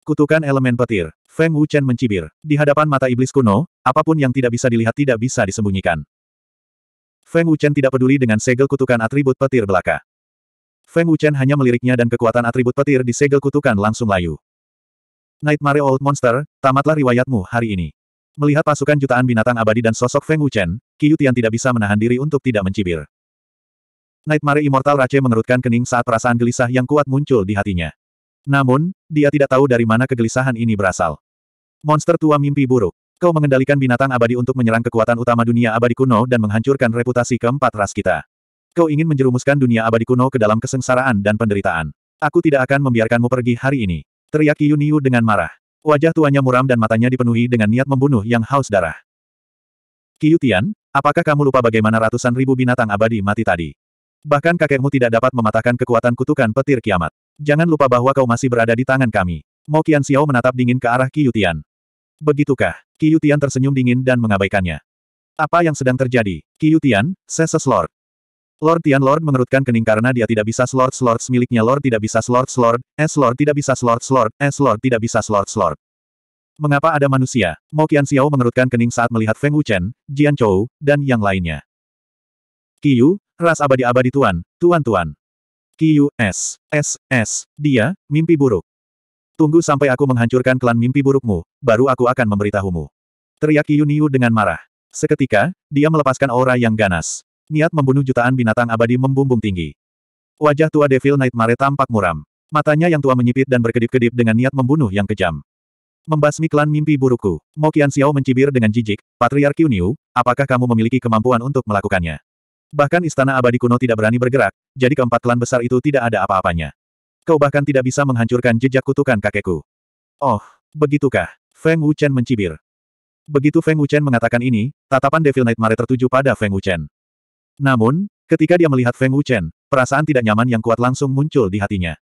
Kutukan elemen petir. Feng Wuchen mencibir. Di hadapan mata iblis kuno, apapun yang tidak bisa dilihat tidak bisa disembunyikan. Feng Wuchen tidak peduli dengan segel kutukan atribut petir belaka. Feng Wuchen hanya meliriknya dan kekuatan atribut petir di segel kutukan langsung layu. Nightmare Old Monster, tamatlah riwayatmu hari ini. Melihat pasukan jutaan binatang abadi dan sosok Feng Wuchen, Qiyu Tian tidak bisa menahan diri untuk tidak mencibir. Nightmare Immortal Rache mengerutkan kening saat perasaan gelisah yang kuat muncul di hatinya. Namun, dia tidak tahu dari mana kegelisahan ini berasal. Monster tua mimpi buruk. Kau mengendalikan binatang abadi untuk menyerang kekuatan utama dunia abadi kuno dan menghancurkan reputasi keempat ras kita. Kau ingin menjerumuskan dunia abadi kuno ke dalam kesengsaraan dan penderitaan. Aku tidak akan membiarkanmu pergi hari ini. Teriak Yuniu dengan marah. Wajah tuanya muram dan matanya dipenuhi dengan niat membunuh yang haus darah. Tian, apakah kamu lupa bagaimana ratusan ribu binatang abadi mati tadi? Bahkan kakekmu tidak dapat mematahkan kekuatan kutukan petir kiamat. Jangan lupa bahwa kau masih berada di tangan kami. Mo Qian Xiao menatap dingin ke arah Tian. Begitukah? Tian tersenyum dingin dan mengabaikannya. Apa yang sedang terjadi? Tian, Seses Lord. Lord Tian Lord mengerutkan kening karena dia tidak bisa slord slord miliknya Lord tidak bisa slord slord, S Lord tidak bisa slord slord, S Lord tidak bisa slord slord. Mengapa ada manusia? Mo Qian Xiao mengerutkan kening saat melihat Feng Wuchen, Jian Chou, dan yang lainnya. Qiyu, ras abadi-abadi tuan, tuan-tuan. Qiyu, S, S, S, dia, mimpi buruk. Tunggu sampai aku menghancurkan klan mimpi burukmu, baru aku akan memberitahumu. Teriak Qiyu Niu dengan marah. Seketika, dia melepaskan aura yang ganas. Niat membunuh jutaan binatang abadi membumbung tinggi. Wajah tua Devil Nightmare tampak muram. Matanya yang tua menyipit dan berkedip-kedip dengan niat membunuh yang kejam. Membasmi klan mimpi burukku. Mo Qian Xiao mencibir dengan jijik, Patriarki Uniu, apakah kamu memiliki kemampuan untuk melakukannya? Bahkan istana abadi kuno tidak berani bergerak, jadi keempat klan besar itu tidak ada apa-apanya. Kau bahkan tidak bisa menghancurkan jejak kutukan kakekku. Oh, begitukah? Feng Wuchen mencibir. Begitu Feng Wuchen mengatakan ini, tatapan Devil Nightmare tertuju pada Feng Wuchen. Namun, ketika dia melihat Feng Wuchen, perasaan tidak nyaman yang kuat langsung muncul di hatinya.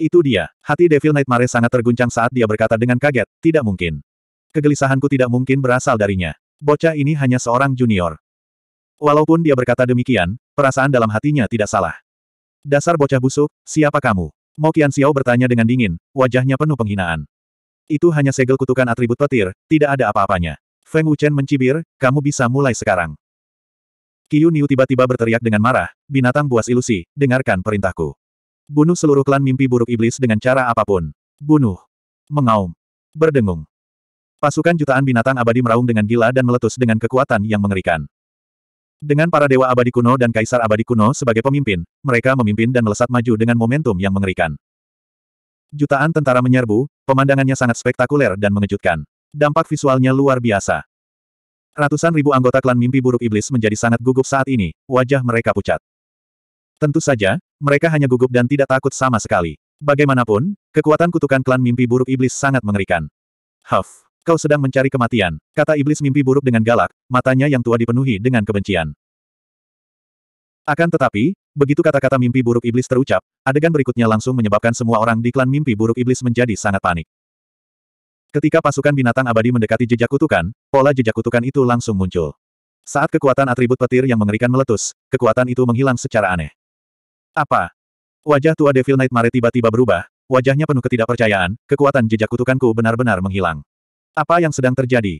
Itu dia, hati Devil Nightmare sangat terguncang saat dia berkata dengan kaget, tidak mungkin. Kegelisahanku tidak mungkin berasal darinya. Bocah ini hanya seorang junior. Walaupun dia berkata demikian, perasaan dalam hatinya tidak salah. Dasar bocah busuk, siapa kamu? Mo Qian Xiao bertanya dengan dingin, wajahnya penuh penghinaan. Itu hanya segel kutukan atribut petir, tidak ada apa-apanya. Feng Wuchen mencibir, kamu bisa mulai sekarang. Qiu Niu tiba-tiba berteriak dengan marah, binatang buas ilusi, dengarkan perintahku. Bunuh seluruh klan mimpi buruk iblis dengan cara apapun. Bunuh. Mengaum. Berdengung. Pasukan jutaan binatang abadi meraung dengan gila dan meletus dengan kekuatan yang mengerikan. Dengan para dewa abadi kuno dan kaisar abadi kuno sebagai pemimpin, mereka memimpin dan melesat maju dengan momentum yang mengerikan. Jutaan tentara menyerbu, pemandangannya sangat spektakuler dan mengejutkan. Dampak visualnya luar biasa. Ratusan ribu anggota klan mimpi buruk iblis menjadi sangat gugup saat ini, wajah mereka pucat. Tentu saja, mereka hanya gugup dan tidak takut sama sekali. Bagaimanapun, kekuatan kutukan klan mimpi buruk iblis sangat mengerikan. Huff, kau sedang mencari kematian, kata iblis mimpi buruk dengan galak, matanya yang tua dipenuhi dengan kebencian. Akan tetapi, begitu kata-kata mimpi buruk iblis terucap, adegan berikutnya langsung menyebabkan semua orang di klan mimpi buruk iblis menjadi sangat panik. Ketika pasukan binatang abadi mendekati jejak kutukan, pola jejak kutukan itu langsung muncul. Saat kekuatan atribut petir yang mengerikan meletus, kekuatan itu menghilang secara aneh. Apa? Wajah tua Devil Knight Mare tiba-tiba berubah, wajahnya penuh ketidakpercayaan, kekuatan jejak kutukanku benar-benar menghilang. Apa yang sedang terjadi?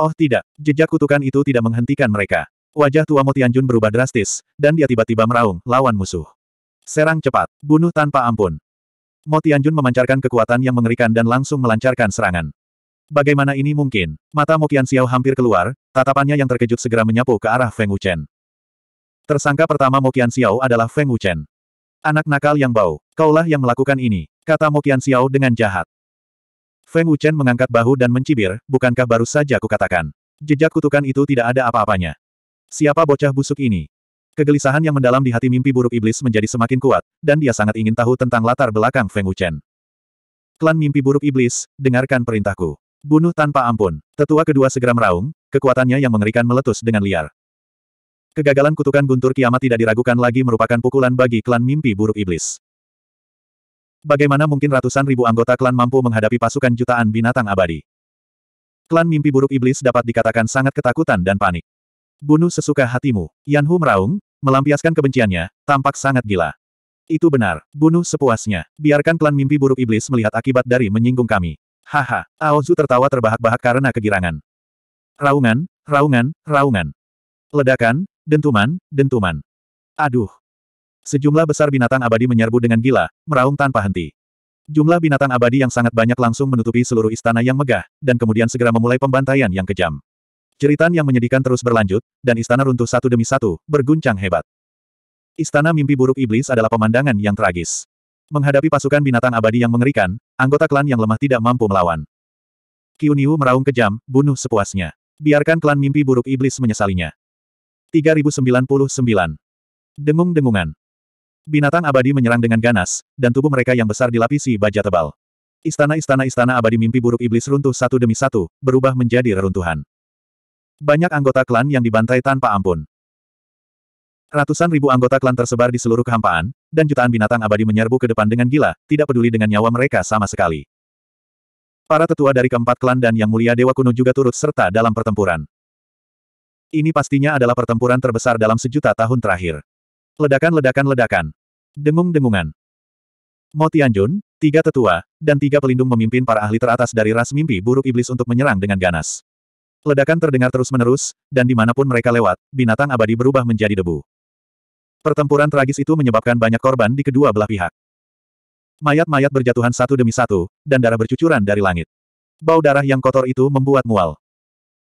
Oh tidak, jejak kutukan itu tidak menghentikan mereka. Wajah tua Motianjun berubah drastis, dan dia tiba-tiba meraung, lawan musuh. Serang cepat, bunuh tanpa ampun. Mo Tianjun memancarkan kekuatan yang mengerikan dan langsung melancarkan serangan. Bagaimana ini mungkin? Mata Mo Xiao hampir keluar, tatapannya yang terkejut segera menyapu ke arah Feng Wuchen. Tersangka pertama Mo Xiao adalah Feng Wuchen. Anak nakal yang bau, kaulah yang melakukan ini, kata Mo Xiao dengan jahat. Feng Wuchen mengangkat bahu dan mencibir, bukankah baru saja kukatakan. Jejak kutukan itu tidak ada apa-apanya. Siapa bocah busuk ini? Kegelisahan yang mendalam di hati mimpi buruk iblis menjadi semakin kuat, dan dia sangat ingin tahu tentang latar belakang Feng Wuchen. Klan mimpi buruk iblis, dengarkan perintahku. Bunuh tanpa ampun. Tetua kedua segera meraung, kekuatannya yang mengerikan meletus dengan liar. Kegagalan kutukan guntur kiamat tidak diragukan lagi merupakan pukulan bagi klan mimpi buruk iblis. Bagaimana mungkin ratusan ribu anggota klan mampu menghadapi pasukan jutaan binatang abadi? Klan mimpi buruk iblis dapat dikatakan sangat ketakutan dan panik. Bunuh sesuka hatimu. Yan Hu meraung, melampiaskan kebenciannya, tampak sangat gila. Itu benar, bunuh sepuasnya. Biarkan klan mimpi buruk iblis melihat akibat dari menyinggung kami. Haha, Aozu tertawa terbahak-bahak karena kegirangan. Raungan, raungan, raungan. Ledakan, dentuman, dentuman. Aduh. Sejumlah besar binatang abadi menyerbu dengan gila, meraung tanpa henti. Jumlah binatang abadi yang sangat banyak langsung menutupi seluruh istana yang megah, dan kemudian segera memulai pembantaian yang kejam. Jeritan yang menyedihkan terus berlanjut, dan istana runtuh satu demi satu, berguncang hebat. Istana mimpi buruk iblis adalah pemandangan yang tragis. Menghadapi pasukan binatang abadi yang mengerikan, anggota klan yang lemah tidak mampu melawan. Kiuniu meraung kejam, bunuh sepuasnya. Biarkan klan mimpi buruk iblis menyesalinya. 3099. Dengung-dengungan. Binatang abadi menyerang dengan ganas, dan tubuh mereka yang besar dilapisi baja tebal. Istana-istana istana abadi mimpi buruk iblis runtuh satu demi satu, berubah menjadi reruntuhan. Banyak anggota klan yang dibantai tanpa ampun. Ratusan ribu anggota klan tersebar di seluruh kehampaan, dan jutaan binatang abadi menyerbu ke depan dengan gila, tidak peduli dengan nyawa mereka sama sekali. Para tetua dari keempat klan dan Yang Mulia Dewa Kuno juga turut serta dalam pertempuran. Ini pastinya adalah pertempuran terbesar dalam sejuta tahun terakhir. Ledakan-ledakan-ledakan. Dengung-dengungan. Mo Tianjun, tiga tetua, dan tiga pelindung memimpin para ahli teratas dari ras mimpi buruk iblis untuk menyerang dengan ganas. Ledakan terdengar terus-menerus, dan dimanapun mereka lewat, binatang abadi berubah menjadi debu. Pertempuran tragis itu menyebabkan banyak korban di kedua belah pihak. Mayat-mayat berjatuhan satu demi satu, dan darah bercucuran dari langit. Bau darah yang kotor itu membuat mual.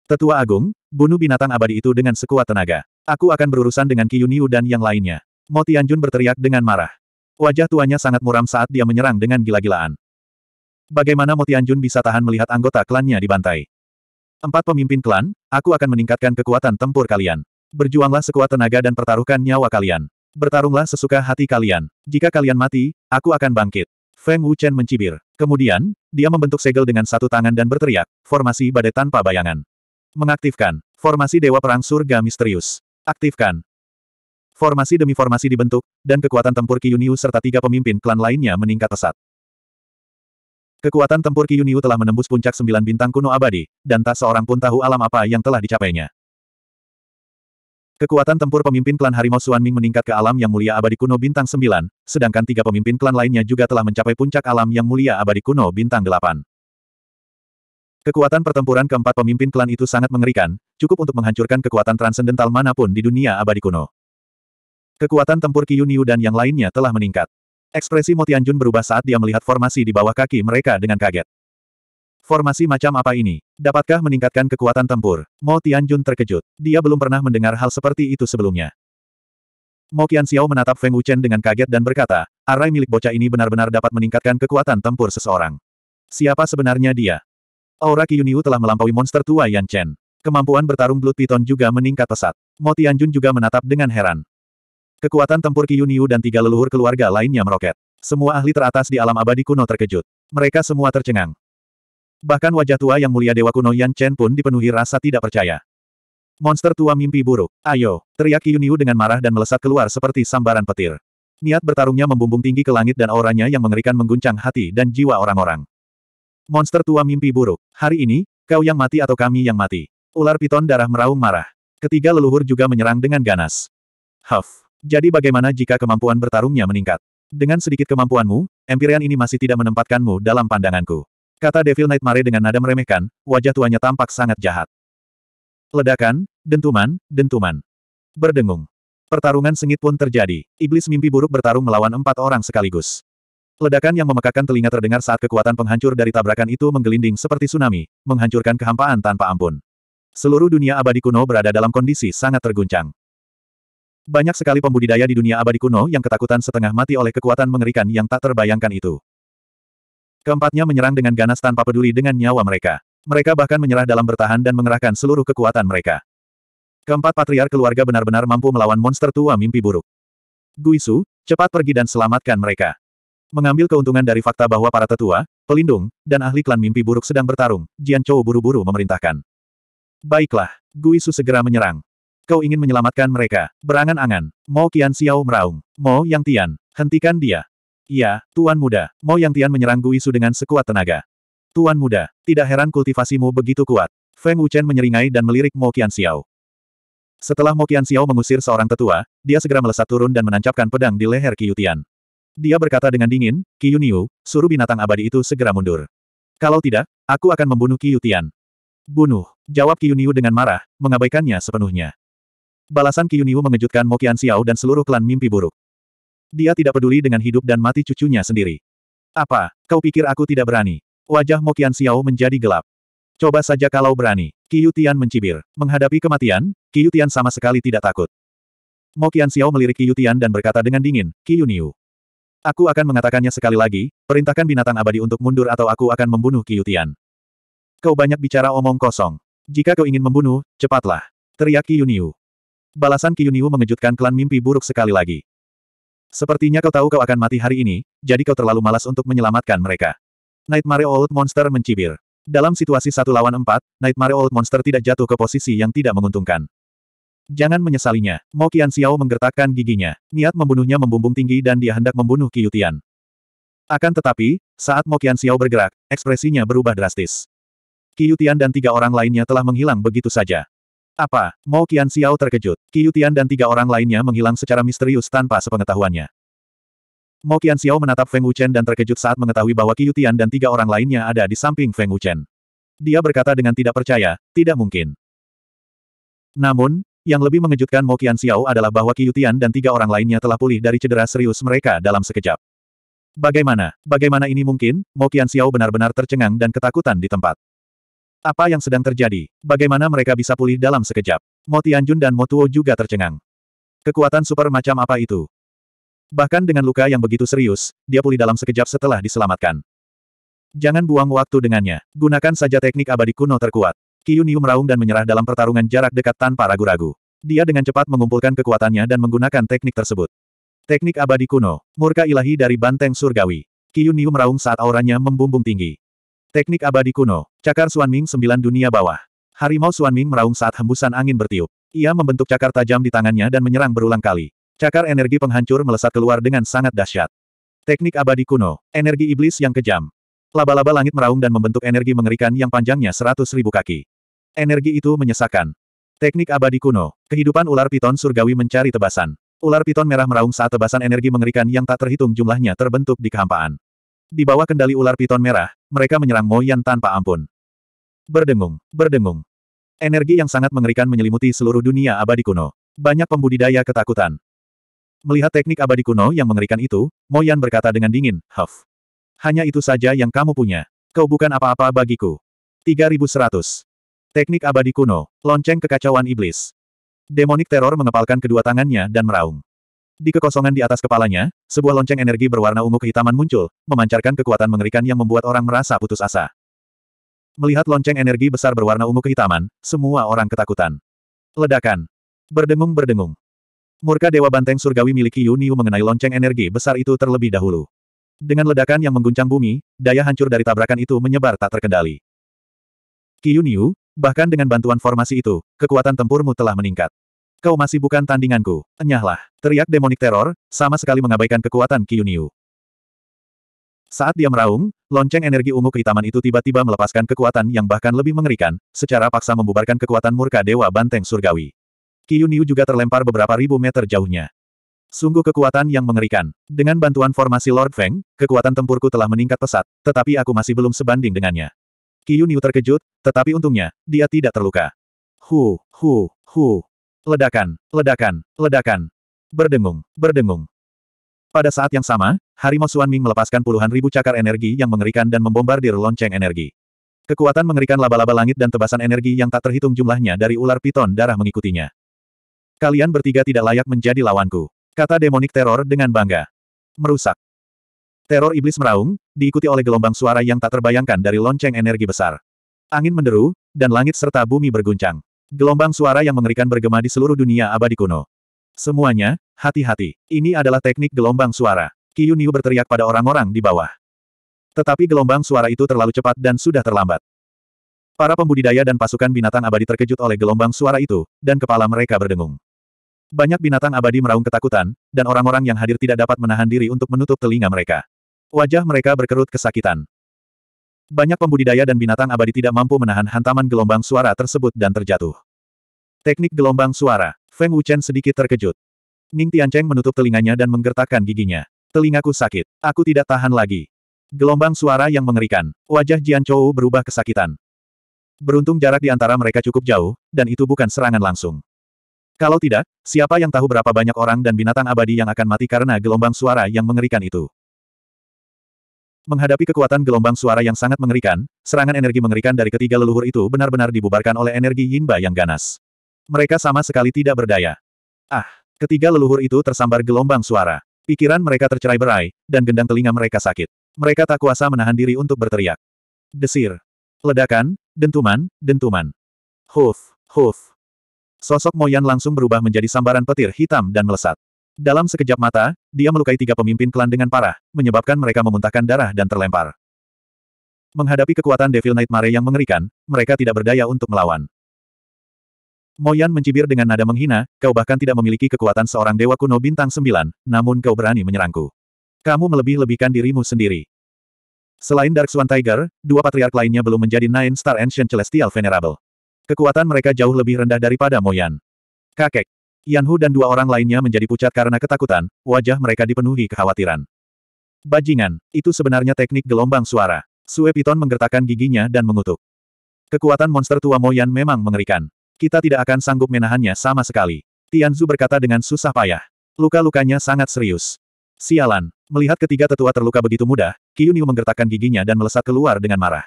Tetua Agung, bunuh binatang abadi itu dengan sekuat tenaga. Aku akan berurusan dengan Kiyuniu dan yang lainnya. Mo Tianjun berteriak dengan marah. Wajah tuanya sangat muram saat dia menyerang dengan gila-gilaan. Bagaimana Mo Tianjun bisa tahan melihat anggota klannya dibantai? Empat pemimpin klan, aku akan meningkatkan kekuatan tempur kalian. Berjuanglah sekuat tenaga dan pertaruhkan nyawa kalian. Bertarunglah sesuka hati kalian. Jika kalian mati, aku akan bangkit. Feng Wuchen mencibir. Kemudian, dia membentuk segel dengan satu tangan dan berteriak, formasi badai tanpa bayangan. Mengaktifkan. Formasi Dewa Perang Surga Misterius. Aktifkan. Formasi demi formasi dibentuk, dan kekuatan tempur Kiyuniu serta tiga pemimpin klan lainnya meningkat pesat. Kekuatan tempur Yunyu telah menembus puncak sembilan bintang kuno abadi, dan tak seorang pun tahu alam apa yang telah dicapainya. Kekuatan tempur pemimpin klan Harimau Suanming meningkat ke alam yang mulia abadi kuno bintang sembilan, sedangkan tiga pemimpin klan lainnya juga telah mencapai puncak alam yang mulia abadi kuno bintang delapan. Kekuatan pertempuran keempat pemimpin klan itu sangat mengerikan, cukup untuk menghancurkan kekuatan transendental manapun di dunia abadi kuno. Kekuatan tempur Yunyu dan yang lainnya telah meningkat. Ekspresi Motianjun berubah saat dia melihat formasi di bawah kaki mereka dengan kaget. Formasi macam apa ini? Dapatkah meningkatkan kekuatan tempur? Mo Tianjun terkejut. Dia belum pernah mendengar hal seperti itu sebelumnya. Mo Qianxiao menatap Feng Wuchen dengan kaget dan berkata, arai milik bocah ini benar-benar dapat meningkatkan kekuatan tempur seseorang. Siapa sebenarnya dia? Aura Qiyuniu telah melampaui monster tua Yan Chen. Kemampuan bertarung Blood Piton juga meningkat pesat. Mo Tianjun juga menatap dengan heran. Kekuatan tempur Yu dan tiga leluhur keluarga lainnya meroket. Semua ahli teratas di alam abadi kuno terkejut. Mereka semua tercengang. Bahkan wajah tua yang mulia Dewa Kuno Yan Chen pun dipenuhi rasa tidak percaya. Monster tua mimpi buruk, ayo, teriak Yu dengan marah dan melesat keluar seperti sambaran petir. Niat bertarungnya membumbung tinggi ke langit dan auranya yang mengerikan mengguncang hati dan jiwa orang-orang. Monster tua mimpi buruk, hari ini, kau yang mati atau kami yang mati. Ular piton darah meraung marah. Ketiga leluhur juga menyerang dengan ganas. Huff. Jadi bagaimana jika kemampuan bertarungnya meningkat? Dengan sedikit kemampuanmu, empirian ini masih tidak menempatkanmu dalam pandanganku. Kata Devil Knight dengan nada meremehkan, wajah tuanya tampak sangat jahat. Ledakan, dentuman, dentuman. Berdengung. Pertarungan sengit pun terjadi. Iblis mimpi buruk bertarung melawan empat orang sekaligus. Ledakan yang memekakan telinga terdengar saat kekuatan penghancur dari tabrakan itu menggelinding seperti tsunami, menghancurkan kehampaan tanpa ampun. Seluruh dunia abadi kuno berada dalam kondisi sangat terguncang. Banyak sekali pembudidaya di dunia abadi kuno yang ketakutan setengah mati oleh kekuatan mengerikan yang tak terbayangkan itu. Keempatnya menyerang dengan ganas tanpa peduli dengan nyawa mereka. Mereka bahkan menyerah dalam bertahan dan mengerahkan seluruh kekuatan mereka. Keempat patriar keluarga benar-benar mampu melawan monster tua mimpi buruk. Guisu, cepat pergi dan selamatkan mereka. Mengambil keuntungan dari fakta bahwa para tetua, pelindung, dan ahli klan mimpi buruk sedang bertarung, Jian Chou buru-buru memerintahkan. Baiklah, Guisu segera menyerang. Kau ingin menyelamatkan mereka. Berangan-angan. Mo Qian Xiao meraung. Mo Yang Tian, hentikan dia. Iya, Tuan Muda. Mo Yang Tian menyerang Guisu dengan sekuat tenaga. Tuan Muda, tidak heran kultivasimu begitu kuat. Feng Wuchen menyeringai dan melirik Mo Qian Xiao. Setelah Mo Qian Xiao mengusir seorang tetua, dia segera melesat turun dan menancapkan pedang di leher Yutian. Dia berkata dengan dingin, Yuniu, suruh binatang abadi itu segera mundur. Kalau tidak, aku akan membunuh Yutian. Bunuh, jawab Yuniu dengan marah, mengabaikannya sepenuhnya. Balasan Qiunyu mengejutkan Mo Xiao dan seluruh klan mimpi buruk. Dia tidak peduli dengan hidup dan mati cucunya sendiri. Apa, kau pikir aku tidak berani? Wajah Mo Xiao menjadi gelap. Coba saja kalau berani. Ki Tian mencibir. Menghadapi kematian, Ki Tian sama sekali tidak takut. Mo Xiao melirik Ki Tian dan berkata dengan dingin, Ki Niu. Aku akan mengatakannya sekali lagi, perintahkan binatang abadi untuk mundur atau aku akan membunuh Yutian. Kau banyak bicara omong kosong. Jika kau ingin membunuh, cepatlah. Teriak Qiyuniu. Balasan Kiyuniu mengejutkan klan mimpi buruk sekali lagi. Sepertinya kau tahu kau akan mati hari ini, jadi kau terlalu malas untuk menyelamatkan mereka. Nightmare Old Monster mencibir. Dalam situasi satu lawan empat, Nightmare Old Monster tidak jatuh ke posisi yang tidak menguntungkan. Jangan menyesalinya. Mo Qian Xiao menggertakkan giginya. Niat membunuhnya membumbung tinggi dan dia hendak membunuh Qiyutian. Akan tetapi, saat Mo Qian Xiao bergerak, ekspresinya berubah drastis. Qiyutian dan tiga orang lainnya telah menghilang begitu saja. Apa? Mao Qian Xiao terkejut. Qiu Tian dan tiga orang lainnya menghilang secara misterius tanpa sepengetahuannya. Mao Qian Xiao menatap Feng Wuchen dan terkejut saat mengetahui bahwa Qiu Tian dan tiga orang lainnya ada di samping Feng Wuchen. Dia berkata dengan tidak percaya, tidak mungkin. Namun, yang lebih mengejutkan Mo Qian Xiao adalah bahwa Qiu Tian dan tiga orang lainnya telah pulih dari cedera serius mereka dalam sekejap. Bagaimana, bagaimana ini mungkin? Mo Qian Xiao benar-benar tercengang dan ketakutan di tempat. Apa yang sedang terjadi? Bagaimana mereka bisa pulih dalam sekejap? Mo Tianjun dan Mo Tuo juga tercengang. Kekuatan super macam apa itu? Bahkan dengan luka yang begitu serius, dia pulih dalam sekejap setelah diselamatkan. Jangan buang waktu dengannya. Gunakan saja teknik abadi kuno terkuat. Kiyuniu meraung dan menyerah dalam pertarungan jarak dekat tanpa ragu-ragu. Dia dengan cepat mengumpulkan kekuatannya dan menggunakan teknik tersebut. Teknik abadi kuno, murka ilahi dari banteng surgawi. Kiyuniu meraung saat auranya membumbung tinggi. Teknik abadi kuno. Cakar Suanming sembilan dunia bawah. Harimau Suanming meraung saat hembusan angin bertiup. Ia membentuk cakar tajam di tangannya dan menyerang berulang kali. Cakar energi penghancur melesat keluar dengan sangat dahsyat. Teknik abadi kuno. Energi iblis yang kejam. Laba-laba langit meraung dan membentuk energi mengerikan yang panjangnya seratus ribu kaki. Energi itu menyesakan. Teknik abadi kuno. Kehidupan ular piton surgawi mencari tebasan. Ular piton merah meraung saat tebasan energi mengerikan yang tak terhitung jumlahnya terbentuk di kehampaan. Di bawah kendali ular piton merah, mereka menyerang Mo tanpa ampun. Berdengung, berdengung. Energi yang sangat mengerikan menyelimuti seluruh dunia abadi kuno. Banyak pembudidaya ketakutan. Melihat teknik abadi kuno yang mengerikan itu, Mo berkata dengan dingin, Huff. Hanya itu saja yang kamu punya. Kau bukan apa-apa bagiku. 3100. Teknik abadi kuno, lonceng kekacauan iblis. Demonik teror mengepalkan kedua tangannya dan meraung. Di kekosongan di atas kepalanya, sebuah lonceng energi berwarna ungu kehitaman muncul, memancarkan kekuatan mengerikan yang membuat orang merasa putus asa. Melihat lonceng energi besar berwarna ungu kehitaman, semua orang ketakutan. Ledakan. Berdengung-berdengung. Murka Dewa Banteng Surgawi miliki Yu mengenai lonceng energi besar itu terlebih dahulu. Dengan ledakan yang mengguncang bumi, daya hancur dari tabrakan itu menyebar tak terkendali. Ki Kiyuniu, bahkan dengan bantuan formasi itu, kekuatan tempurmu telah meningkat. Kau masih bukan tandinganku. Enyahlah. Teriak demonik teror, sama sekali mengabaikan kekuatan Kiyuniu. Saat dia meraung, lonceng energi ungu kehitaman itu tiba-tiba melepaskan kekuatan yang bahkan lebih mengerikan, secara paksa membubarkan kekuatan murka Dewa Banteng Surgawi. Kiyuniu juga terlempar beberapa ribu meter jauhnya. Sungguh kekuatan yang mengerikan. Dengan bantuan formasi Lord Feng, kekuatan tempurku telah meningkat pesat, tetapi aku masih belum sebanding dengannya. Kiyuniu terkejut, tetapi untungnya, dia tidak terluka. Hu, hu, hu. Ledakan, ledakan, ledakan. Berdengung, berdengung. Pada saat yang sama, Harimau Suanming melepaskan puluhan ribu cakar energi yang mengerikan dan membombardir lonceng energi. Kekuatan mengerikan laba-laba langit dan tebasan energi yang tak terhitung jumlahnya dari ular piton darah mengikutinya. Kalian bertiga tidak layak menjadi lawanku. Kata demonik teror dengan bangga. Merusak. Teror iblis meraung, diikuti oleh gelombang suara yang tak terbayangkan dari lonceng energi besar. Angin menderu, dan langit serta bumi berguncang. Gelombang suara yang mengerikan bergema di seluruh dunia abadi kuno. Semuanya, hati-hati. Ini adalah teknik gelombang suara. Qiu berteriak pada orang-orang di bawah. Tetapi gelombang suara itu terlalu cepat dan sudah terlambat. Para pembudidaya dan pasukan binatang abadi terkejut oleh gelombang suara itu, dan kepala mereka berdengung. Banyak binatang abadi meraung ketakutan, dan orang-orang yang hadir tidak dapat menahan diri untuk menutup telinga mereka. Wajah mereka berkerut kesakitan. Banyak pembudidaya dan binatang abadi tidak mampu menahan hantaman gelombang suara tersebut dan terjatuh. Teknik gelombang suara. Feng Wuchen sedikit terkejut. Ning Tiancheng menutup telinganya dan menggertakkan giginya. Telingaku sakit. Aku tidak tahan lagi. Gelombang suara yang mengerikan. Wajah Jian Chou berubah kesakitan. Beruntung jarak di antara mereka cukup jauh, dan itu bukan serangan langsung. Kalau tidak, siapa yang tahu berapa banyak orang dan binatang abadi yang akan mati karena gelombang suara yang mengerikan itu? Menghadapi kekuatan gelombang suara yang sangat mengerikan, serangan energi mengerikan dari ketiga leluhur itu benar-benar dibubarkan oleh energi Yinba yang ganas. Mereka sama sekali tidak berdaya. Ah, ketiga leluhur itu tersambar gelombang suara. Pikiran mereka tercerai berai, dan gendang telinga mereka sakit. Mereka tak kuasa menahan diri untuk berteriak. Desir. Ledakan, dentuman, dentuman. Huf, huf. Sosok Moyan langsung berubah menjadi sambaran petir hitam dan melesat. Dalam sekejap mata, dia melukai tiga pemimpin klan dengan parah, menyebabkan mereka memuntahkan darah dan terlempar. Menghadapi kekuatan Devil Knight Mare yang mengerikan, mereka tidak berdaya untuk melawan. Moyan mencibir dengan nada menghina, kau bahkan tidak memiliki kekuatan seorang dewa kuno bintang sembilan, namun kau berani menyerangku. Kamu melebih-lebihkan dirimu sendiri. Selain Dark Swan Tiger, dua patriark lainnya belum menjadi Nine Star Ancient Celestial Venerable. Kekuatan mereka jauh lebih rendah daripada Moyan. Kakek, Yan Hu dan dua orang lainnya menjadi pucat karena ketakutan, wajah mereka dipenuhi kekhawatiran. Bajingan, itu sebenarnya teknik gelombang suara. Sue Piton menggertakkan giginya dan mengutuk. Kekuatan monster tua Moyan memang mengerikan. Kita tidak akan sanggup menahannya sama sekali. Tianzu berkata dengan susah payah. Luka-lukanya sangat serius. Sialan, melihat ketiga tetua terluka begitu mudah, Qiyuniu menggertakkan giginya dan melesat keluar dengan marah.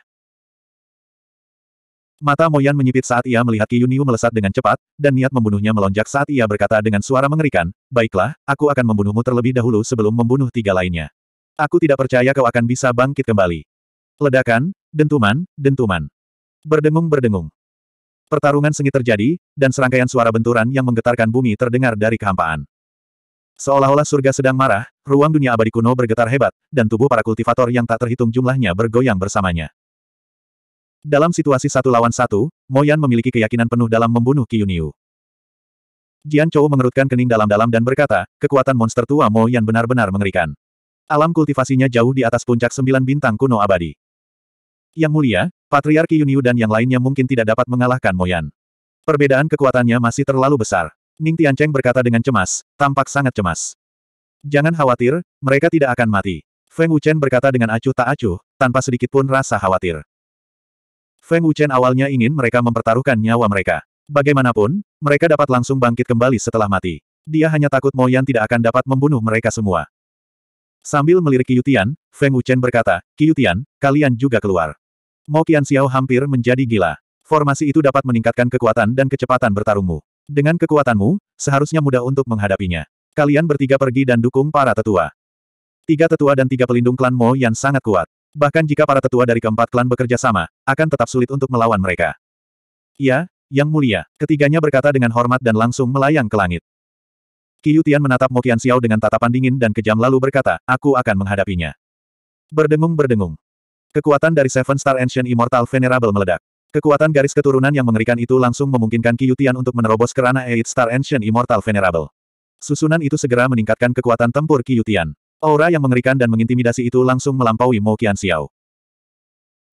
Mata Moyan menyipit saat ia melihat Kiyuniu melesat dengan cepat, dan niat membunuhnya melonjak saat ia berkata dengan suara mengerikan, Baiklah, aku akan membunuhmu terlebih dahulu sebelum membunuh tiga lainnya. Aku tidak percaya kau akan bisa bangkit kembali. Ledakan, dentuman, dentuman. Berdengung-berdengung. Pertarungan sengit terjadi, dan serangkaian suara benturan yang menggetarkan bumi terdengar dari kehampaan. Seolah-olah surga sedang marah, ruang dunia abadi kuno bergetar hebat, dan tubuh para kultivator yang tak terhitung jumlahnya bergoyang bersamanya. Dalam situasi satu lawan satu, Moyan memiliki keyakinan penuh dalam membunuh Kiyuniu. Jian Chou mengerutkan kening dalam-dalam dan berkata, kekuatan monster tua Moyan benar-benar mengerikan. Alam kultivasinya jauh di atas puncak sembilan bintang kuno abadi. Yang mulia, Patriarki Yuniu dan yang lainnya mungkin tidak dapat mengalahkan Moyan. Perbedaan kekuatannya masih terlalu besar. Ning Tiancheng berkata dengan cemas, tampak sangat cemas. Jangan khawatir, mereka tidak akan mati. Feng Wuchen berkata dengan acuh tak acuh, tanpa sedikit pun rasa khawatir. Feng Wuchen awalnya ingin mereka mempertaruhkan nyawa mereka. Bagaimanapun, mereka dapat langsung bangkit kembali setelah mati. Dia hanya takut Mo Yan tidak akan dapat membunuh mereka semua. Sambil melirik Qiutian, Feng Wuchen berkata, Qiutian, kalian juga keluar. Mo Qian Xiao hampir menjadi gila. Formasi itu dapat meningkatkan kekuatan dan kecepatan bertarungmu. Dengan kekuatanmu, seharusnya mudah untuk menghadapinya. Kalian bertiga pergi dan dukung para tetua. Tiga tetua dan tiga pelindung klan Mo yang sangat kuat. Bahkan jika para tetua dari keempat klan bekerja sama, akan tetap sulit untuk melawan mereka. Ya, Yang Mulia, ketiganya berkata dengan hormat dan langsung melayang ke langit. Qiutian Tian menatap Mokian Xiao dengan tatapan dingin dan kejam lalu berkata, aku akan menghadapinya. Berdengung-berdengung. Kekuatan dari Seven Star Ancient Immortal Venerable meledak. Kekuatan garis keturunan yang mengerikan itu langsung memungkinkan Qiutian untuk menerobos kerana Eight Star Ancient Immortal Venerable. Susunan itu segera meningkatkan kekuatan tempur Qiutian. Aura yang mengerikan dan mengintimidasi itu langsung melampaui Mo Qian Xiao.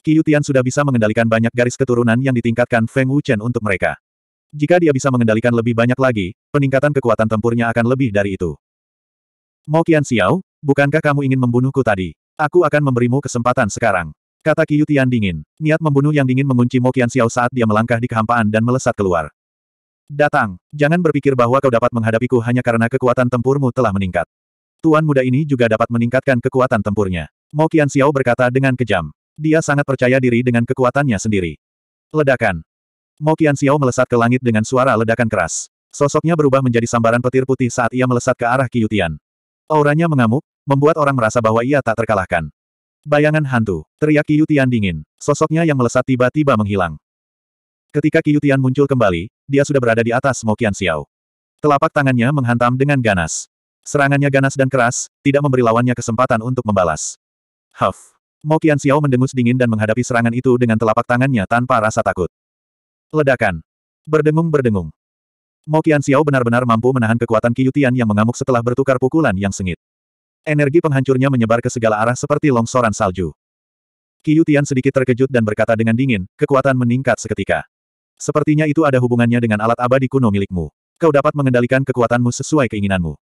Qiyutian sudah bisa mengendalikan banyak garis keturunan yang ditingkatkan Feng Wuchen untuk mereka. Jika dia bisa mengendalikan lebih banyak lagi, peningkatan kekuatan tempurnya akan lebih dari itu. Mo Qian Xiao, bukankah kamu ingin membunuhku tadi? Aku akan memberimu kesempatan sekarang. Kata Qiyutian dingin. Niat membunuh yang dingin mengunci Mo Qian Xiao saat dia melangkah di kehampaan dan melesat keluar. Datang, jangan berpikir bahwa kau dapat menghadapiku hanya karena kekuatan tempurmu telah meningkat. Tuan muda ini juga dapat meningkatkan kekuatan tempurnya. Mo Qian Xiao berkata dengan kejam. Dia sangat percaya diri dengan kekuatannya sendiri. Ledakan. Mo Qian Xiao melesat ke langit dengan suara ledakan keras. Sosoknya berubah menjadi sambaran petir putih saat ia melesat ke arah Qiyutian. Auranya mengamuk, membuat orang merasa bahwa ia tak terkalahkan. Bayangan hantu, teriak Qiyutian dingin. Sosoknya yang melesat tiba-tiba menghilang. Ketika Qiyutian muncul kembali, dia sudah berada di atas Mo Qian Xiao. Telapak tangannya menghantam dengan ganas. Serangannya ganas dan keras, tidak memberi lawannya kesempatan untuk membalas. Huff. Mo Qian Xiao mendengus dingin dan menghadapi serangan itu dengan telapak tangannya tanpa rasa takut. Ledakan. Berdengung-berdengung. Mo Qian Xiao benar-benar mampu menahan kekuatan Qiyutian yang mengamuk setelah bertukar pukulan yang sengit. Energi penghancurnya menyebar ke segala arah seperti longsoran salju. Qiyutian sedikit terkejut dan berkata dengan dingin, kekuatan meningkat seketika. Sepertinya itu ada hubungannya dengan alat abadi kuno milikmu. Kau dapat mengendalikan kekuatanmu sesuai keinginanmu.